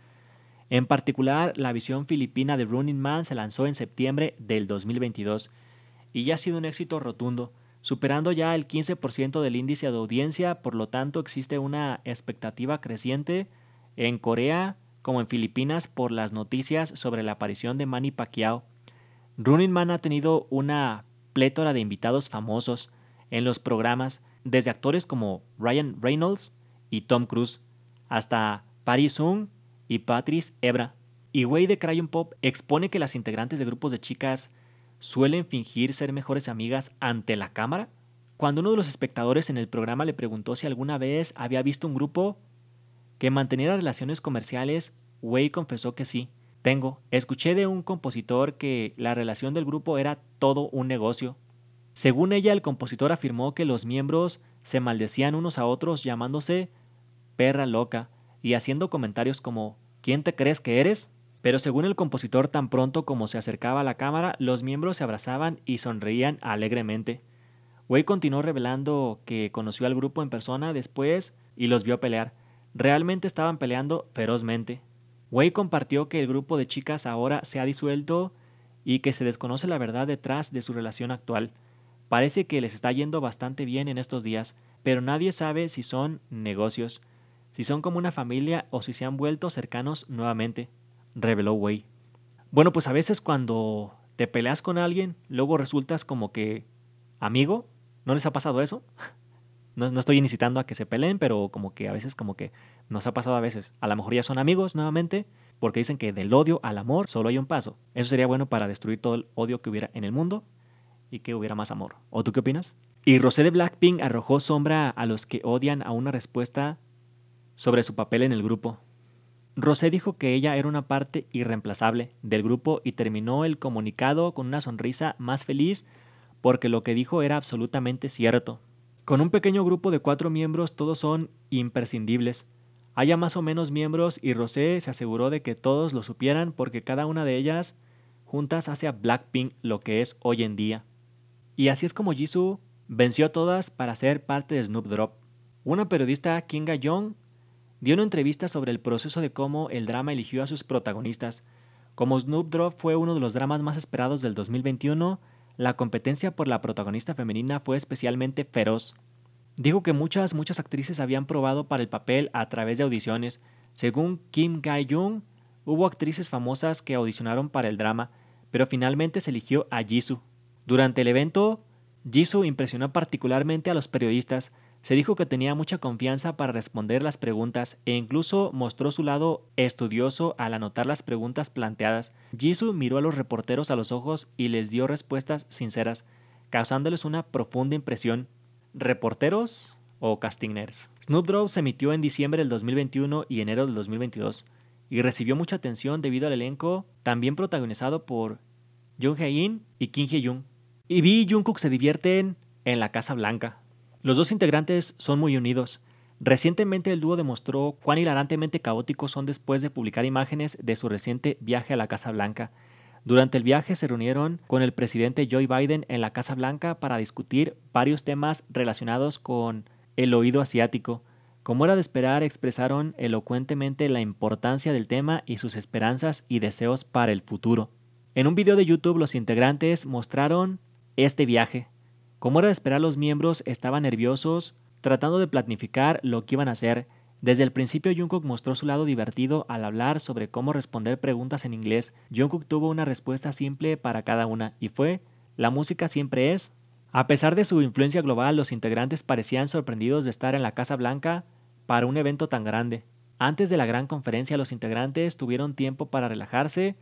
En particular, la visión filipina de Running Man se lanzó en septiembre del 2022 y ya ha sido un éxito rotundo, superando ya el 15% del índice de audiencia, por lo tanto existe una expectativa creciente en Corea como en Filipinas por las noticias sobre la aparición de Manny Pacquiao. Running Man ha tenido una plétora de invitados famosos en los programas, desde actores como Ryan Reynolds y Tom Cruise, hasta Paris Sung y Patrice Ebra. Y Way de Cryon Pop expone que las integrantes de grupos de chicas suelen fingir ser mejores amigas ante la cámara. Cuando uno de los espectadores en el programa le preguntó si alguna vez había visto un grupo que manteniera relaciones comerciales, Way confesó que sí. Tengo, escuché de un compositor que la relación del grupo era todo un negocio. Según ella, el compositor afirmó que los miembros se maldecían unos a otros llamándose perra loca, y haciendo comentarios como ¿Quién te crees que eres? Pero según el compositor, tan pronto como se acercaba a la cámara, los miembros se abrazaban y sonreían alegremente. Way continuó revelando que conoció al grupo en persona después y los vio pelear. Realmente estaban peleando ferozmente. Way compartió que el grupo de chicas ahora se ha disuelto y que se desconoce la verdad detrás de su relación actual. Parece que les está yendo bastante bien en estos días, pero nadie sabe si son negocios si son como una familia o si se han vuelto cercanos nuevamente, reveló Wei. Bueno, pues a veces cuando te peleas con alguien, luego resultas como que amigo, ¿no les ha pasado eso? [LAUGHS] No, no, estoy incitando a que se peleen, pero como que a veces como que nos ha pasado a veces. A lo mejor ya son amigos nuevamente, porque dicen que del odio al amor solo hay un paso. Eso sería bueno para destruir todo el odio que hubiera en el mundo y que hubiera más amor. ¿O tú qué opinas? Y Rosé de Blackpink arrojó sombra a los que odian a una respuesta sobre su papel en el grupo. Rosé dijo que ella era una parte irreemplazable del grupo y terminó el comunicado con una sonrisa más feliz porque lo que dijo era absolutamente cierto. Con un pequeño grupo de cuatro miembros todos son imprescindibles. Haya más o menos miembros y Rosé se aseguró de que todos lo supieran porque cada una de ellas juntas hace a Blackpink lo que es hoy en día. Y así es como Jisoo venció a todas para ser parte de Snoop Drop. Una periodista, Kinga young dio una entrevista sobre el proceso de cómo el drama eligió a sus protagonistas. Como Snoop fue uno de los dramas más esperados del 2021, la competencia por la protagonista femenina fue especialmente feroz. Dijo que muchas, muchas actrices habían probado para el papel a través de audiciones. Según Kim gai jung hubo actrices famosas que audicionaron para el drama, pero finalmente se eligió a Jisoo. Durante el evento, Jisoo impresionó particularmente a los periodistas, se dijo que tenía mucha confianza para responder las preguntas e incluso mostró su lado estudioso al anotar las preguntas planteadas. Jisoo miró a los reporteros a los ojos y les dio respuestas sinceras, causándoles una profunda impresión. ¿Reporteros o castingers? Snoop Dogg se emitió en diciembre del 2021 y enero del 2022 y recibió mucha atención debido al elenco también protagonizado por Jung Hae-in y Kim Hye-jung. Y vi Jungkook se divierten en la Casa Blanca. Los dos integrantes son muy unidos. Recientemente el dúo demostró cuán hilarantemente caóticos son después de publicar imágenes de su reciente viaje a la Casa Blanca. Durante el viaje se reunieron con el presidente Joe Biden en la Casa Blanca para discutir varios temas relacionados con el oído asiático. Como era de esperar, expresaron elocuentemente la importancia del tema y sus esperanzas y deseos para el futuro. En un video de YouTube los integrantes mostraron este viaje, como era de esperar, los miembros estaban nerviosos, tratando de planificar lo que iban a hacer. Desde el principio, Jungkook mostró su lado divertido al hablar sobre cómo responder preguntas en inglés. Jungkook tuvo una respuesta simple para cada una y fue: la música siempre es. A pesar de su influencia global, los integrantes parecían sorprendidos de estar en la Casa Blanca para un evento tan grande. Antes de la gran conferencia, los integrantes tuvieron tiempo para relajarse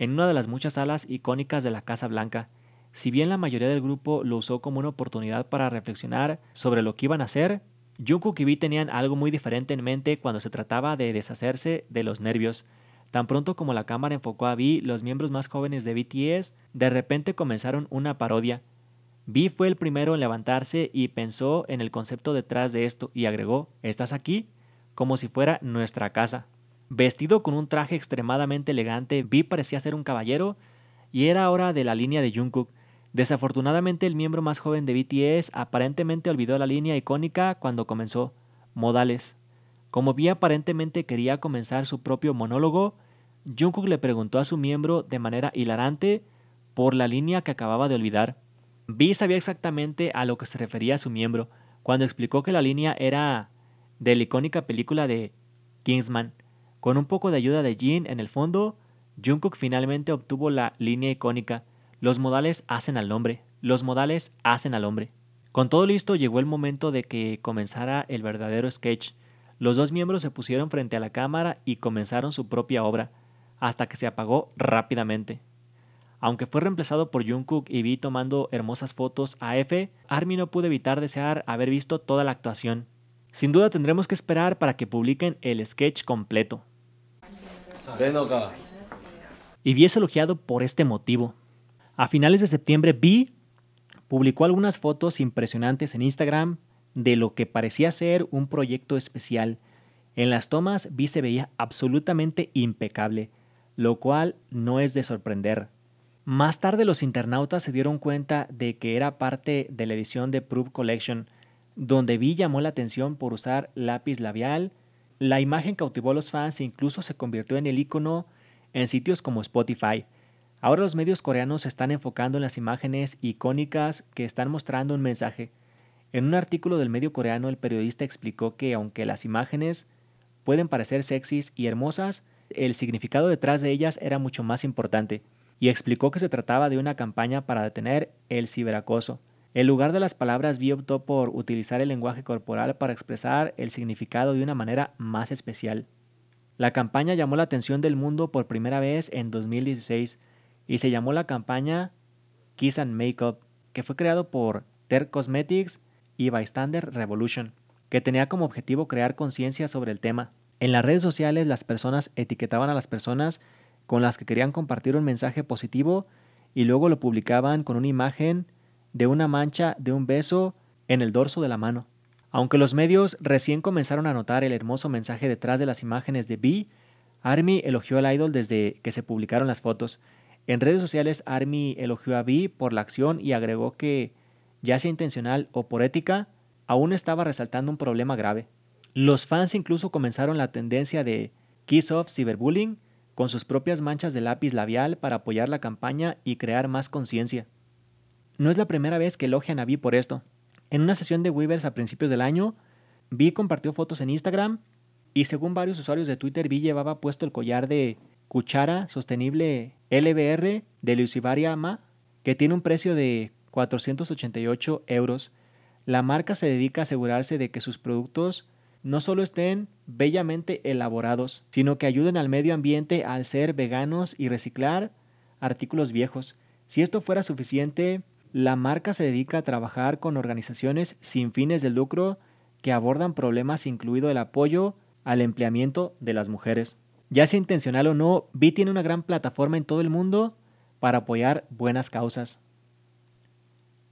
en una de las muchas salas icónicas de la Casa Blanca. Si bien la mayoría del grupo lo usó como una oportunidad para reflexionar sobre lo que iban a hacer, Jungkook y V tenían algo muy diferente en mente cuando se trataba de deshacerse de los nervios. Tan pronto como la cámara enfocó a V, los miembros más jóvenes de BTS de repente comenzaron una parodia. V fue el primero en levantarse y pensó en el concepto detrás de esto y agregó, ¿estás aquí? como si fuera nuestra casa. Vestido con un traje extremadamente elegante, Vi parecía ser un caballero y era hora de la línea de Jungkook. Desafortunadamente, el miembro más joven de BTS aparentemente olvidó la línea icónica cuando comenzó Modales. Como vi aparentemente quería comenzar su propio monólogo, Jungkook le preguntó a su miembro de manera hilarante por la línea que acababa de olvidar. Vi sabía exactamente a lo que se refería su miembro cuando explicó que la línea era de la icónica película de Kingsman. Con un poco de ayuda de Jin en el fondo, Jungkook finalmente obtuvo la línea icónica. Los modales hacen al hombre, los modales hacen al hombre. Con todo listo llegó el momento de que comenzara el verdadero sketch. Los dos miembros se pusieron frente a la cámara y comenzaron su propia obra, hasta que se apagó rápidamente. Aunque fue reemplazado por Jungkook y vi tomando hermosas fotos a F, Army no pudo evitar desear haber visto toda la actuación. Sin duda tendremos que esperar para que publiquen el sketch completo. Y vi es elogiado por este motivo. A finales de septiembre, Vi publicó algunas fotos impresionantes en Instagram de lo que parecía ser un proyecto especial. En las tomas, Vi se veía absolutamente impecable, lo cual no es de sorprender. Más tarde los internautas se dieron cuenta de que era parte de la edición de Proof Collection, donde Vi llamó la atención por usar lápiz labial. La imagen cautivó a los fans e incluso se convirtió en el icono en sitios como Spotify. Ahora los medios coreanos se están enfocando en las imágenes icónicas que están mostrando un mensaje. En un artículo del medio coreano el periodista explicó que aunque las imágenes pueden parecer sexys y hermosas, el significado detrás de ellas era mucho más importante, y explicó que se trataba de una campaña para detener el ciberacoso. En lugar de las palabras vio optó por utilizar el lenguaje corporal para expresar el significado de una manera más especial. La campaña llamó la atención del mundo por primera vez en 2016, y se llamó la campaña Kiss and Makeup, que fue creado por Ter Cosmetics y Bystander Revolution, que tenía como objetivo crear conciencia sobre el tema. En las redes sociales las personas etiquetaban a las personas con las que querían compartir un mensaje positivo y luego lo publicaban con una imagen de una mancha de un beso en el dorso de la mano. Aunque los medios recién comenzaron a notar el hermoso mensaje detrás de las imágenes de B, Army elogió al idol desde que se publicaron las fotos, en redes sociales, Army elogió a Vi por la acción y agregó que, ya sea intencional o por ética, aún estaba resaltando un problema grave. Los fans incluso comenzaron la tendencia de Kiss Off Cyberbullying con sus propias manchas de lápiz labial para apoyar la campaña y crear más conciencia. No es la primera vez que elogian a Vi por esto. En una sesión de Weavers a principios del año, Vi compartió fotos en Instagram y según varios usuarios de Twitter, Vi llevaba puesto el collar de cuchara sostenible LBR de Lucivaria Ma, que tiene un precio de 488 euros, la marca se dedica a asegurarse de que sus productos no solo estén bellamente elaborados, sino que ayuden al medio ambiente al ser veganos y reciclar artículos viejos. Si esto fuera suficiente, la marca se dedica a trabajar con organizaciones sin fines de lucro que abordan problemas incluido el apoyo al empleamiento de las mujeres. Ya sea intencional o no, Vi tiene una gran plataforma en todo el mundo para apoyar buenas causas.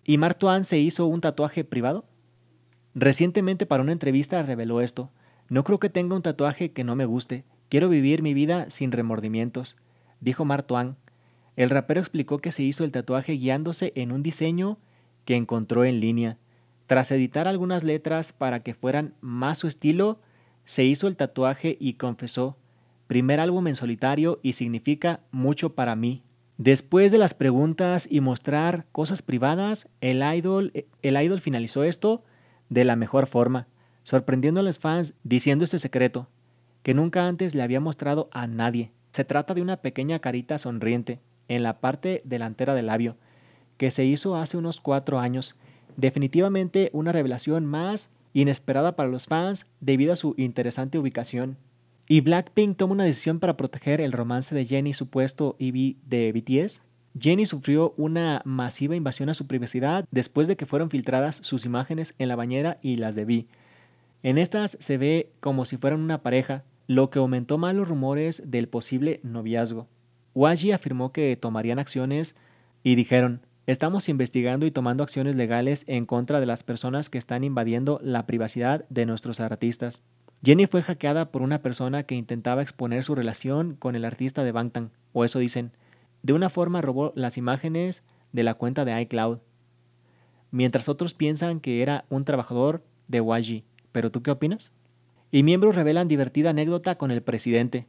¿Y Martoan se hizo un tatuaje privado? Recientemente para una entrevista reveló esto. No creo que tenga un tatuaje que no me guste. Quiero vivir mi vida sin remordimientos, dijo Martoan. El rapero explicó que se hizo el tatuaje guiándose en un diseño que encontró en línea. Tras editar algunas letras para que fueran más su estilo, se hizo el tatuaje y confesó, primer álbum en solitario y significa mucho para mí. Después de las preguntas y mostrar cosas privadas, el idol, el idol finalizó esto de la mejor forma, sorprendiendo a los fans diciendo este secreto, que nunca antes le había mostrado a nadie. Se trata de una pequeña carita sonriente en la parte delantera del labio, que se hizo hace unos cuatro años. Definitivamente una revelación más inesperada para los fans debido a su interesante ubicación. Y Blackpink toma una decisión para proteger el romance de Jenny, supuesto EV de BTS. Jenny sufrió una masiva invasión a su privacidad después de que fueron filtradas sus imágenes en la bañera y las de V. En estas se ve como si fueran una pareja, lo que aumentó más los rumores del posible noviazgo. Waji afirmó que tomarían acciones y dijeron, estamos investigando y tomando acciones legales en contra de las personas que están invadiendo la privacidad de nuestros artistas. Jenny fue hackeada por una persona que intentaba exponer su relación con el artista de Bangtan, o eso dicen. De una forma robó las imágenes de la cuenta de iCloud, mientras otros piensan que era un trabajador de YG. ¿Pero tú qué opinas? Y miembros revelan divertida anécdota con el presidente.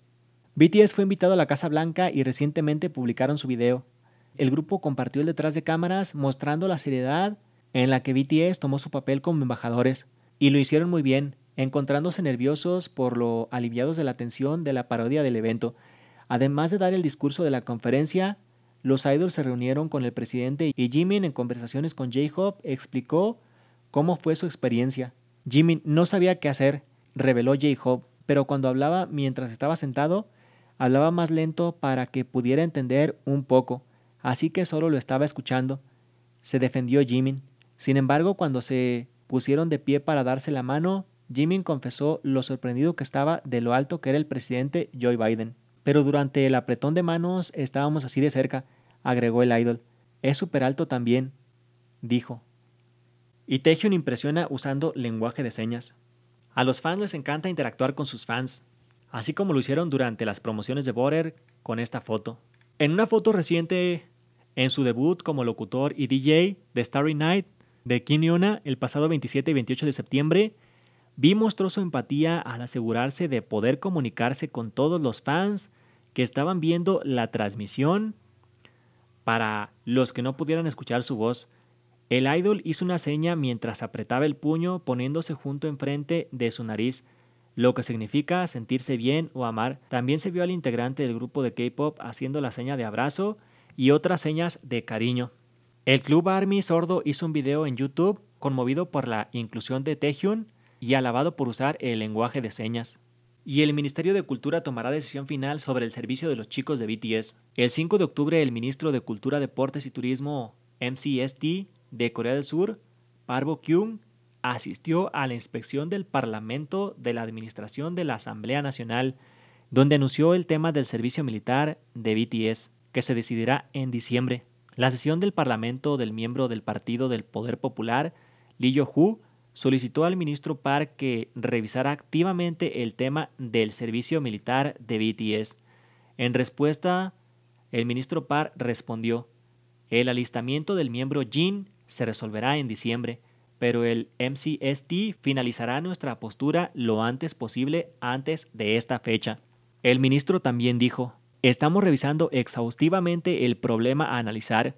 BTS fue invitado a la Casa Blanca y recientemente publicaron su video. El grupo compartió el detrás de cámaras mostrando la seriedad en la que BTS tomó su papel como embajadores. Y lo hicieron muy bien, encontrándose nerviosos por lo aliviados de la tensión de la parodia del evento. Además de dar el discurso de la conferencia, los idols se reunieron con el presidente y Jimin en conversaciones con J-Hope explicó cómo fue su experiencia. Jimin no sabía qué hacer, reveló J-Hope, pero cuando hablaba mientras estaba sentado, hablaba más lento para que pudiera entender un poco, así que solo lo estaba escuchando. Se defendió Jimin. Sin embargo, cuando se pusieron de pie para darse la mano, Jimmy confesó lo sorprendido que estaba de lo alto que era el presidente Joe Biden. Pero durante el apretón de manos estábamos así de cerca, agregó el idol. Es súper alto también, dijo. Y Taehyun impresiona usando lenguaje de señas. A los fans les encanta interactuar con sus fans, así como lo hicieron durante las promociones de Border con esta foto. En una foto reciente, en su debut como locutor y DJ de Starry Night de Kim Yuna el pasado 27 y 28 de septiembre, Vi mostró su empatía al asegurarse de poder comunicarse con todos los fans que estaban viendo la transmisión. Para los que no pudieran escuchar su voz, el idol hizo una seña mientras apretaba el puño poniéndose junto enfrente de su nariz, lo que significa sentirse bien o amar. También se vio al integrante del grupo de K-pop haciendo la seña de abrazo y otras señas de cariño. El club Army Sordo hizo un video en YouTube conmovido por la inclusión de Taehyun y alabado por usar el lenguaje de señas. Y el Ministerio de Cultura tomará decisión final sobre el servicio de los chicos de BTS. El 5 de octubre, el ministro de Cultura, Deportes y Turismo, MCST, de Corea del Sur, parbo Kyung, asistió a la inspección del Parlamento de la Administración de la Asamblea Nacional, donde anunció el tema del servicio militar de BTS, que se decidirá en diciembre. La sesión del Parlamento del miembro del Partido del Poder Popular, Lee yo hoo solicitó al ministro Park que revisara activamente el tema del servicio militar de BTS. En respuesta, el ministro Park respondió, el alistamiento del miembro Jin se resolverá en diciembre, pero el MCST finalizará nuestra postura lo antes posible antes de esta fecha. El ministro también dijo, estamos revisando exhaustivamente el problema a analizar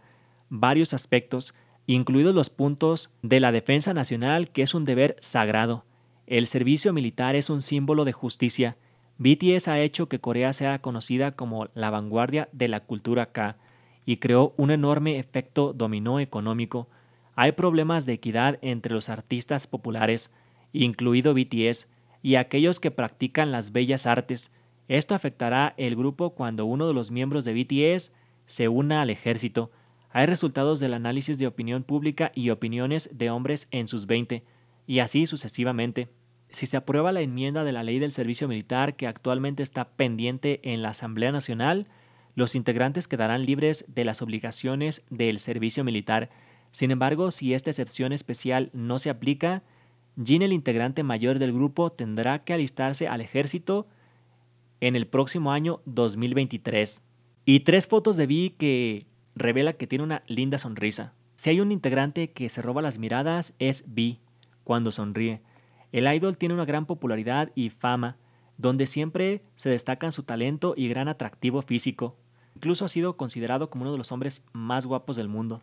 varios aspectos, incluidos los puntos de la defensa nacional, que es un deber sagrado. El servicio militar es un símbolo de justicia. BTS ha hecho que Corea sea conocida como la vanguardia de la cultura K y creó un enorme efecto dominó económico. Hay problemas de equidad entre los artistas populares, incluido BTS, y aquellos que practican las bellas artes. Esto afectará el grupo cuando uno de los miembros de BTS se una al ejército. Hay resultados del análisis de opinión pública y opiniones de hombres en sus 20, y así sucesivamente. Si se aprueba la enmienda de la ley del servicio militar que actualmente está pendiente en la Asamblea Nacional, los integrantes quedarán libres de las obligaciones del servicio militar. Sin embargo, si esta excepción especial no se aplica, Jean, el integrante mayor del grupo, tendrá que alistarse al ejército en el próximo año 2023. Y tres fotos de Vi que revela que tiene una linda sonrisa. Si hay un integrante que se roba las miradas es B, cuando sonríe. El idol tiene una gran popularidad y fama, donde siempre se destacan su talento y gran atractivo físico. Incluso ha sido considerado como uno de los hombres más guapos del mundo.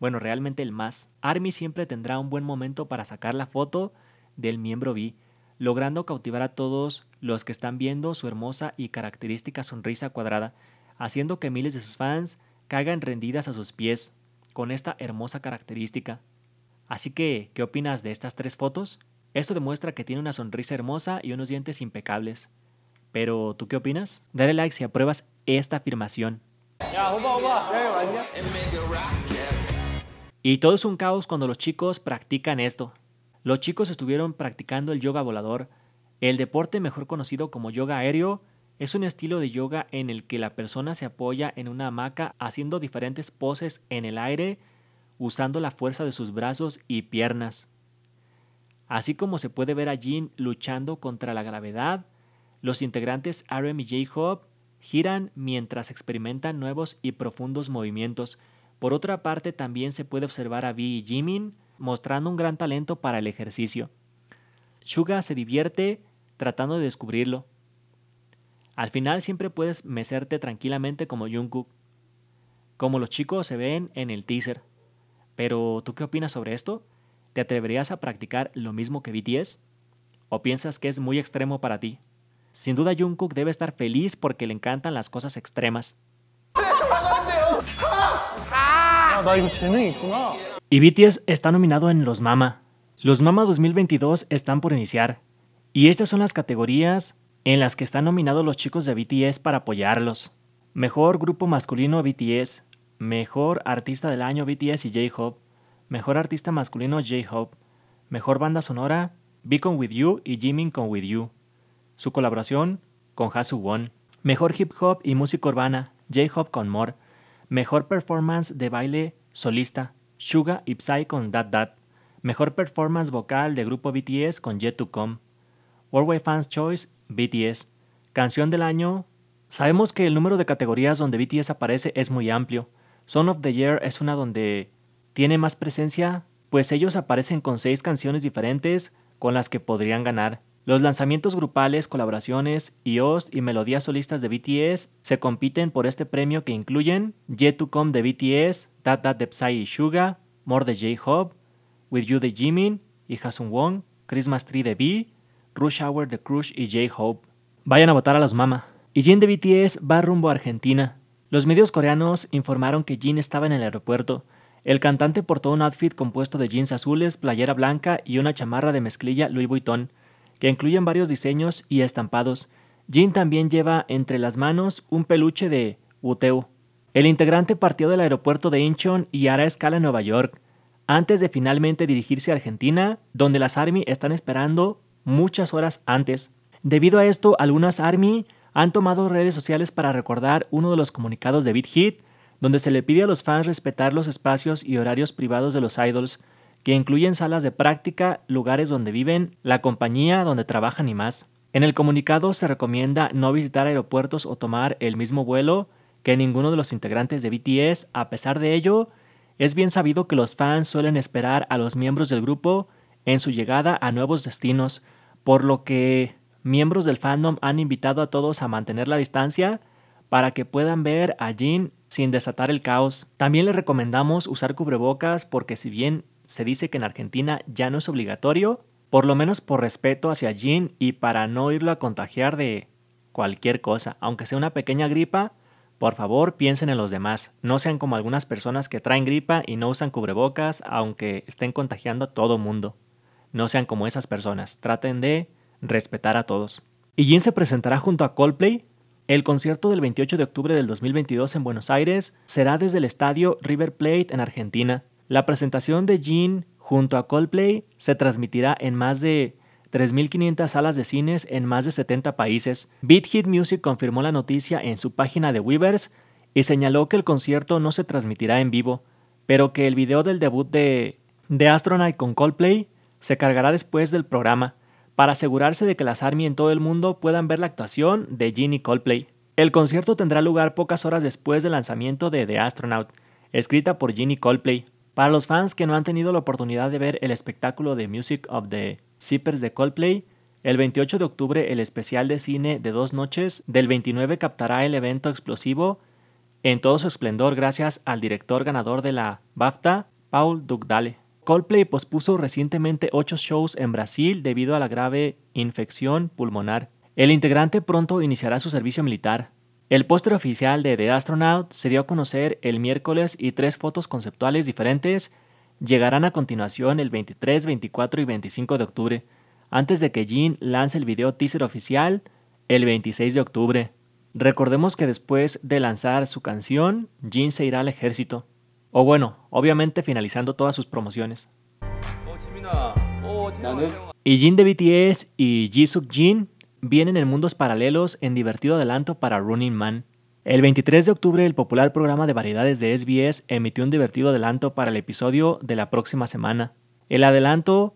Bueno, realmente el más. Army siempre tendrá un buen momento para sacar la foto del miembro B, logrando cautivar a todos los que están viendo su hermosa y característica sonrisa cuadrada, haciendo que miles de sus fans caigan rendidas a sus pies con esta hermosa característica. Así que, ¿qué opinas de estas tres fotos? Esto demuestra que tiene una sonrisa hermosa y unos dientes impecables. Pero, ¿tú qué opinas? Dale like si apruebas esta afirmación. Y todo es un caos cuando los chicos practican esto. Los chicos estuvieron practicando el yoga volador, el deporte mejor conocido como yoga aéreo, es un estilo de yoga en el que la persona se apoya en una hamaca haciendo diferentes poses en el aire, usando la fuerza de sus brazos y piernas. Así como se puede ver a Jin luchando contra la gravedad, los integrantes RM y J-Hope giran mientras experimentan nuevos y profundos movimientos. Por otra parte, también se puede observar a V y Jimin mostrando un gran talento para el ejercicio. Suga se divierte tratando de descubrirlo, al final siempre puedes mecerte tranquilamente como Jungkook, como los chicos se ven en el teaser. Pero ¿tú qué opinas sobre esto? ¿Te atreverías a practicar lo mismo que BTS? ¿O piensas que es muy extremo para ti? Sin duda Jungkook debe estar feliz porque le encantan las cosas extremas. Y BTS está nominado en los MAMA. Los MAMA 2022 están por iniciar. Y estas son las categorías en las que están nominados los chicos de BTS para apoyarlos. Mejor grupo masculino BTS, mejor artista del año BTS y J-Hope, mejor artista masculino J-Hope, mejor banda sonora Beacon With You y Jimin Con With You. Su colaboración con Hasu Won. Mejor hip hop y música urbana J-Hope con More. Mejor performance de baile solista Suga y Psy con Dat Dat. Mejor performance vocal de grupo BTS con Yet to Come. Worldwide Fans Choice BTS, Canción del Año, sabemos que el número de categorías donde BTS aparece es muy amplio. Son of the Year es una donde tiene más presencia, pues ellos aparecen con seis canciones diferentes con las que podrían ganar. Los lanzamientos grupales, colaboraciones, IOS y melodías solistas de BTS se compiten por este premio que incluyen Yet to Come de BTS, That That de Psy y Suga, More de J-Hope, With You de Jimin y Hasun Wong, Christmas Tree de B, Rush Hour de Crush y J-Hope. Vayan a votar a las mama. Y Jin de BTS va rumbo a Argentina. Los medios coreanos informaron que Jin estaba en el aeropuerto. El cantante portó un outfit compuesto de jeans azules, playera blanca y una chamarra de mezclilla Louis Vuitton, que incluyen varios diseños y estampados. Jin también lleva entre las manos un peluche de Wuteo. El integrante partió del aeropuerto de Incheon y hará escala en Nueva York, antes de finalmente dirigirse a Argentina, donde las Army están esperando muchas horas antes. Debido a esto, algunas ARMY han tomado redes sociales para recordar uno de los comunicados de Hit, donde se le pide a los fans respetar los espacios y horarios privados de los idols, que incluyen salas de práctica, lugares donde viven, la compañía donde trabajan y más. En el comunicado se recomienda no visitar aeropuertos o tomar el mismo vuelo que ninguno de los integrantes de BTS. A pesar de ello, es bien sabido que los fans suelen esperar a los miembros del grupo en su llegada a nuevos destinos, por lo que miembros del fandom han invitado a todos a mantener la distancia para que puedan ver a Jin sin desatar el caos. También les recomendamos usar cubrebocas porque si bien se dice que en Argentina ya no es obligatorio, por lo menos por respeto hacia Jin y para no irlo a contagiar de cualquier cosa, aunque sea una pequeña gripa, por favor piensen en los demás, no sean como algunas personas que traen gripa y no usan cubrebocas aunque estén contagiando a todo mundo. No sean como esas personas, traten de respetar a todos. Y Jin se presentará junto a Coldplay. El concierto del 28 de octubre del 2022 en Buenos Aires será desde el estadio River Plate en Argentina. La presentación de Jin junto a Coldplay se transmitirá en más de 3.500 salas de cines en más de 70 países. Beat Hit Music confirmó la noticia en su página de Weavers y señaló que el concierto no se transmitirá en vivo, pero que el video del debut de, de Astronaut con Coldplay se cargará después del programa para asegurarse de que las ARMY en todo el mundo puedan ver la actuación de Ginny Coldplay. El concierto tendrá lugar pocas horas después del lanzamiento de The Astronaut, escrita por Ginny Coldplay. Para los fans que no han tenido la oportunidad de ver el espectáculo de Music of the Zippers de Coldplay, el 28 de octubre el especial de cine de dos noches del 29 captará el evento explosivo en todo su esplendor gracias al director ganador de la BAFTA, Paul Dugdale. Coldplay pospuso recientemente ocho shows en Brasil debido a la grave infección pulmonar. El integrante pronto iniciará su servicio militar. El póster oficial de The Astronaut se dio a conocer el miércoles y tres fotos conceptuales diferentes llegarán a continuación el 23, 24 y 25 de octubre, antes de que Jin lance el video teaser oficial el 26 de octubre. Recordemos que después de lanzar su canción, Jin se irá al ejército. O bueno, obviamente finalizando todas sus promociones. Y Jin de BTS y Jisuk Jin vienen en mundos paralelos en divertido adelanto para Running Man. El 23 de octubre el popular programa de variedades de SBS emitió un divertido adelanto para el episodio de la próxima semana. El adelanto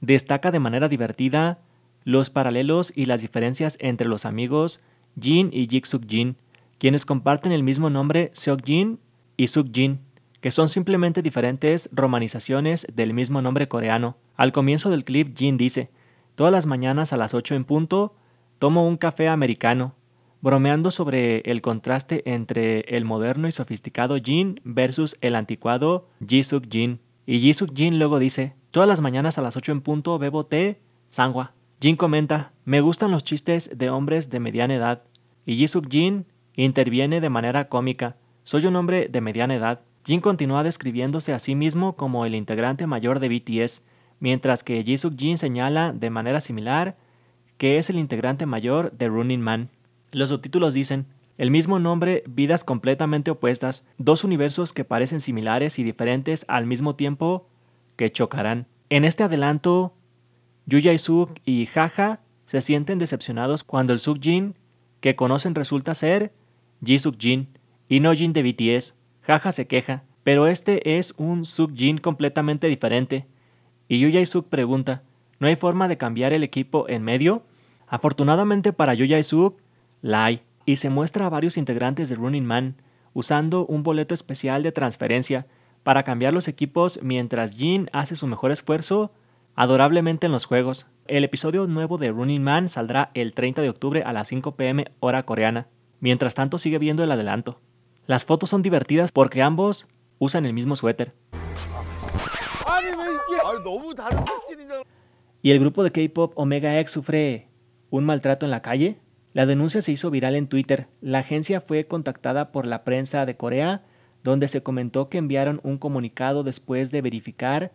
destaca de manera divertida los paralelos y las diferencias entre los amigos Jin y Jisuk Jin, quienes comparten el mismo nombre Seok Jin y Suk Jin que son simplemente diferentes romanizaciones del mismo nombre coreano. Al comienzo del clip, Jin dice, todas las mañanas a las 8 en punto, tomo un café americano, bromeando sobre el contraste entre el moderno y sofisticado Jin versus el anticuado Jisook Jin. Y Jisook Jin luego dice, todas las mañanas a las 8 en punto bebo té, sangua. Jin comenta, me gustan los chistes de hombres de mediana edad. Y Jisuk Jin interviene de manera cómica, soy un hombre de mediana edad. Jin continúa describiéndose a sí mismo como el integrante mayor de BTS, mientras que Jisook Jin señala de manera similar que es el integrante mayor de Running Man. Los subtítulos dicen, el mismo nombre, vidas completamente opuestas, dos universos que parecen similares y diferentes al mismo tiempo que chocarán. En este adelanto, Yuya Suk y Jaja se sienten decepcionados cuando el Suk Jin que conocen resulta ser Jisook Jin y no Jin de BTS, Jaja se queja, pero este es un sub jin completamente diferente. Y Yuya Suk pregunta, ¿no hay forma de cambiar el equipo en medio? Afortunadamente para Yuya Isuk, la hay, y se muestra a varios integrantes de Running Man usando un boleto especial de transferencia para cambiar los equipos mientras Jin hace su mejor esfuerzo adorablemente en los juegos. El episodio nuevo de Running Man saldrá el 30 de octubre a las 5 pm hora coreana. Mientras tanto sigue viendo el adelanto. Las fotos son divertidas porque ambos usan el mismo suéter. ¿Y el grupo de K-pop Omega X sufre un maltrato en la calle? La denuncia se hizo viral en Twitter. La agencia fue contactada por la prensa de Corea, donde se comentó que enviaron un comunicado después de verificar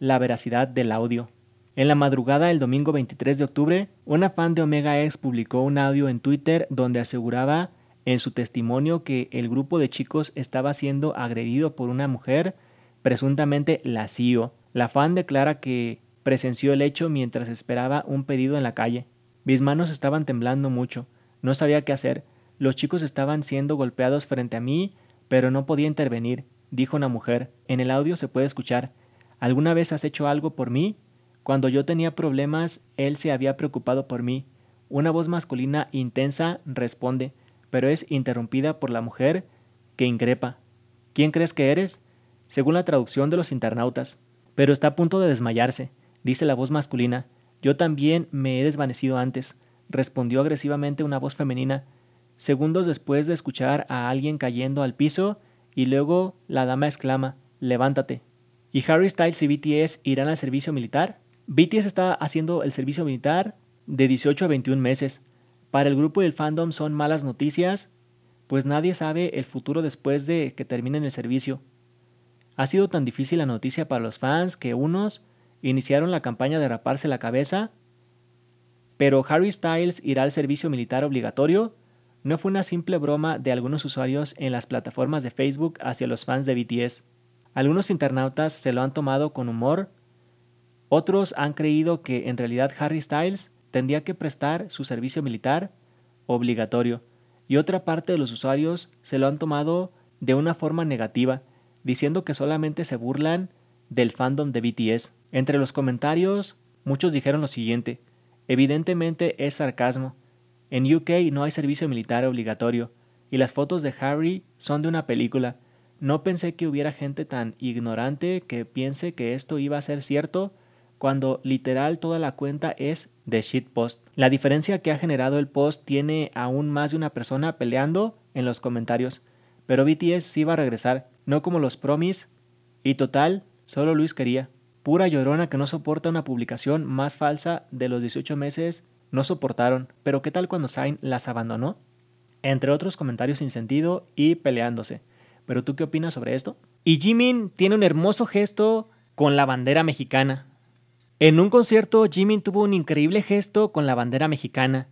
la veracidad del audio. En la madrugada del domingo 23 de octubre, una fan de Omega X publicó un audio en Twitter donde aseguraba en su testimonio que el grupo de chicos estaba siendo agredido por una mujer, presuntamente la CIO. E la fan declara que presenció el hecho mientras esperaba un pedido en la calle. Mis manos estaban temblando mucho, no sabía qué hacer. Los chicos estaban siendo golpeados frente a mí, pero no podía intervenir, dijo una mujer. En el audio se puede escuchar. ¿Alguna vez has hecho algo por mí? Cuando yo tenía problemas, él se había preocupado por mí. Una voz masculina intensa responde, pero es interrumpida por la mujer que increpa. ¿Quién crees que eres? Según la traducción de los internautas. Pero está a punto de desmayarse, dice la voz masculina. Yo también me he desvanecido antes, respondió agresivamente una voz femenina, segundos después de escuchar a alguien cayendo al piso, y luego la dama exclama, levántate. ¿Y Harry Styles y BTS irán al servicio militar? BTS está haciendo el servicio militar de 18 a 21 meses, para el grupo y el fandom son malas noticias, pues nadie sabe el futuro después de que terminen el servicio. Ha sido tan difícil la noticia para los fans que unos iniciaron la campaña de raparse la cabeza, pero Harry Styles irá al servicio militar obligatorio no fue una simple broma de algunos usuarios en las plataformas de Facebook hacia los fans de BTS. Algunos internautas se lo han tomado con humor, otros han creído que en realidad Harry Styles tendría que prestar su servicio militar obligatorio, y otra parte de los usuarios se lo han tomado de una forma negativa, diciendo que solamente se burlan del fandom de BTS. Entre los comentarios, muchos dijeron lo siguiente, evidentemente es sarcasmo, en UK no hay servicio militar obligatorio, y las fotos de Harry son de una película, no pensé que hubiera gente tan ignorante que piense que esto iba a ser cierto, cuando literal toda la cuenta es de shitpost. La diferencia que ha generado el post tiene aún más de una persona peleando en los comentarios. Pero BTS sí va a regresar, no como los promis. Y total, solo Luis quería. Pura llorona que no soporta una publicación más falsa de los 18 meses, no soportaron. Pero ¿qué tal cuando Sain las abandonó? Entre otros comentarios sin sentido y peleándose. ¿Pero tú qué opinas sobre esto? Y Jimin tiene un hermoso gesto con la bandera mexicana. En un concierto, Jimmy tuvo un increíble gesto con la bandera mexicana.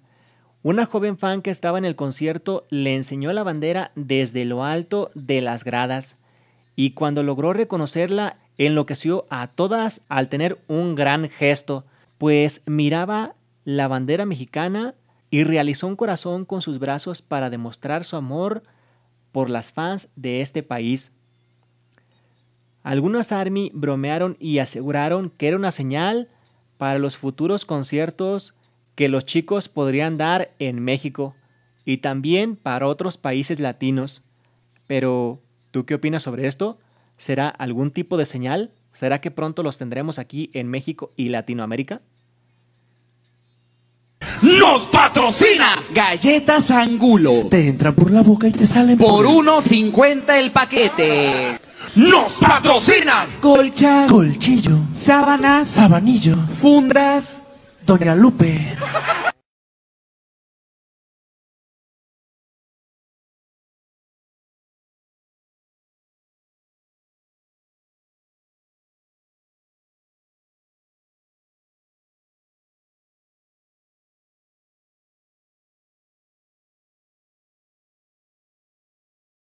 Una joven fan que estaba en el concierto le enseñó la bandera desde lo alto de las gradas y cuando logró reconocerla enloqueció a todas al tener un gran gesto, pues miraba la bandera mexicana y realizó un corazón con sus brazos para demostrar su amor por las fans de este país. Algunos ARMY bromearon y aseguraron que era una señal para los futuros conciertos que los chicos podrían dar en México y también para otros países latinos. Pero, ¿tú qué opinas sobre esto? ¿Será algún tipo de señal? ¿Será que pronto los tendremos aquí en México y Latinoamérica? ¡Nos patrocina! Galletas Angulo. Te entran por la boca y te salen por, por... 1.50 el paquete. Nos patrocinan Colcha, colchillo, sábana, sabanillo, fundas, Doña Lupe.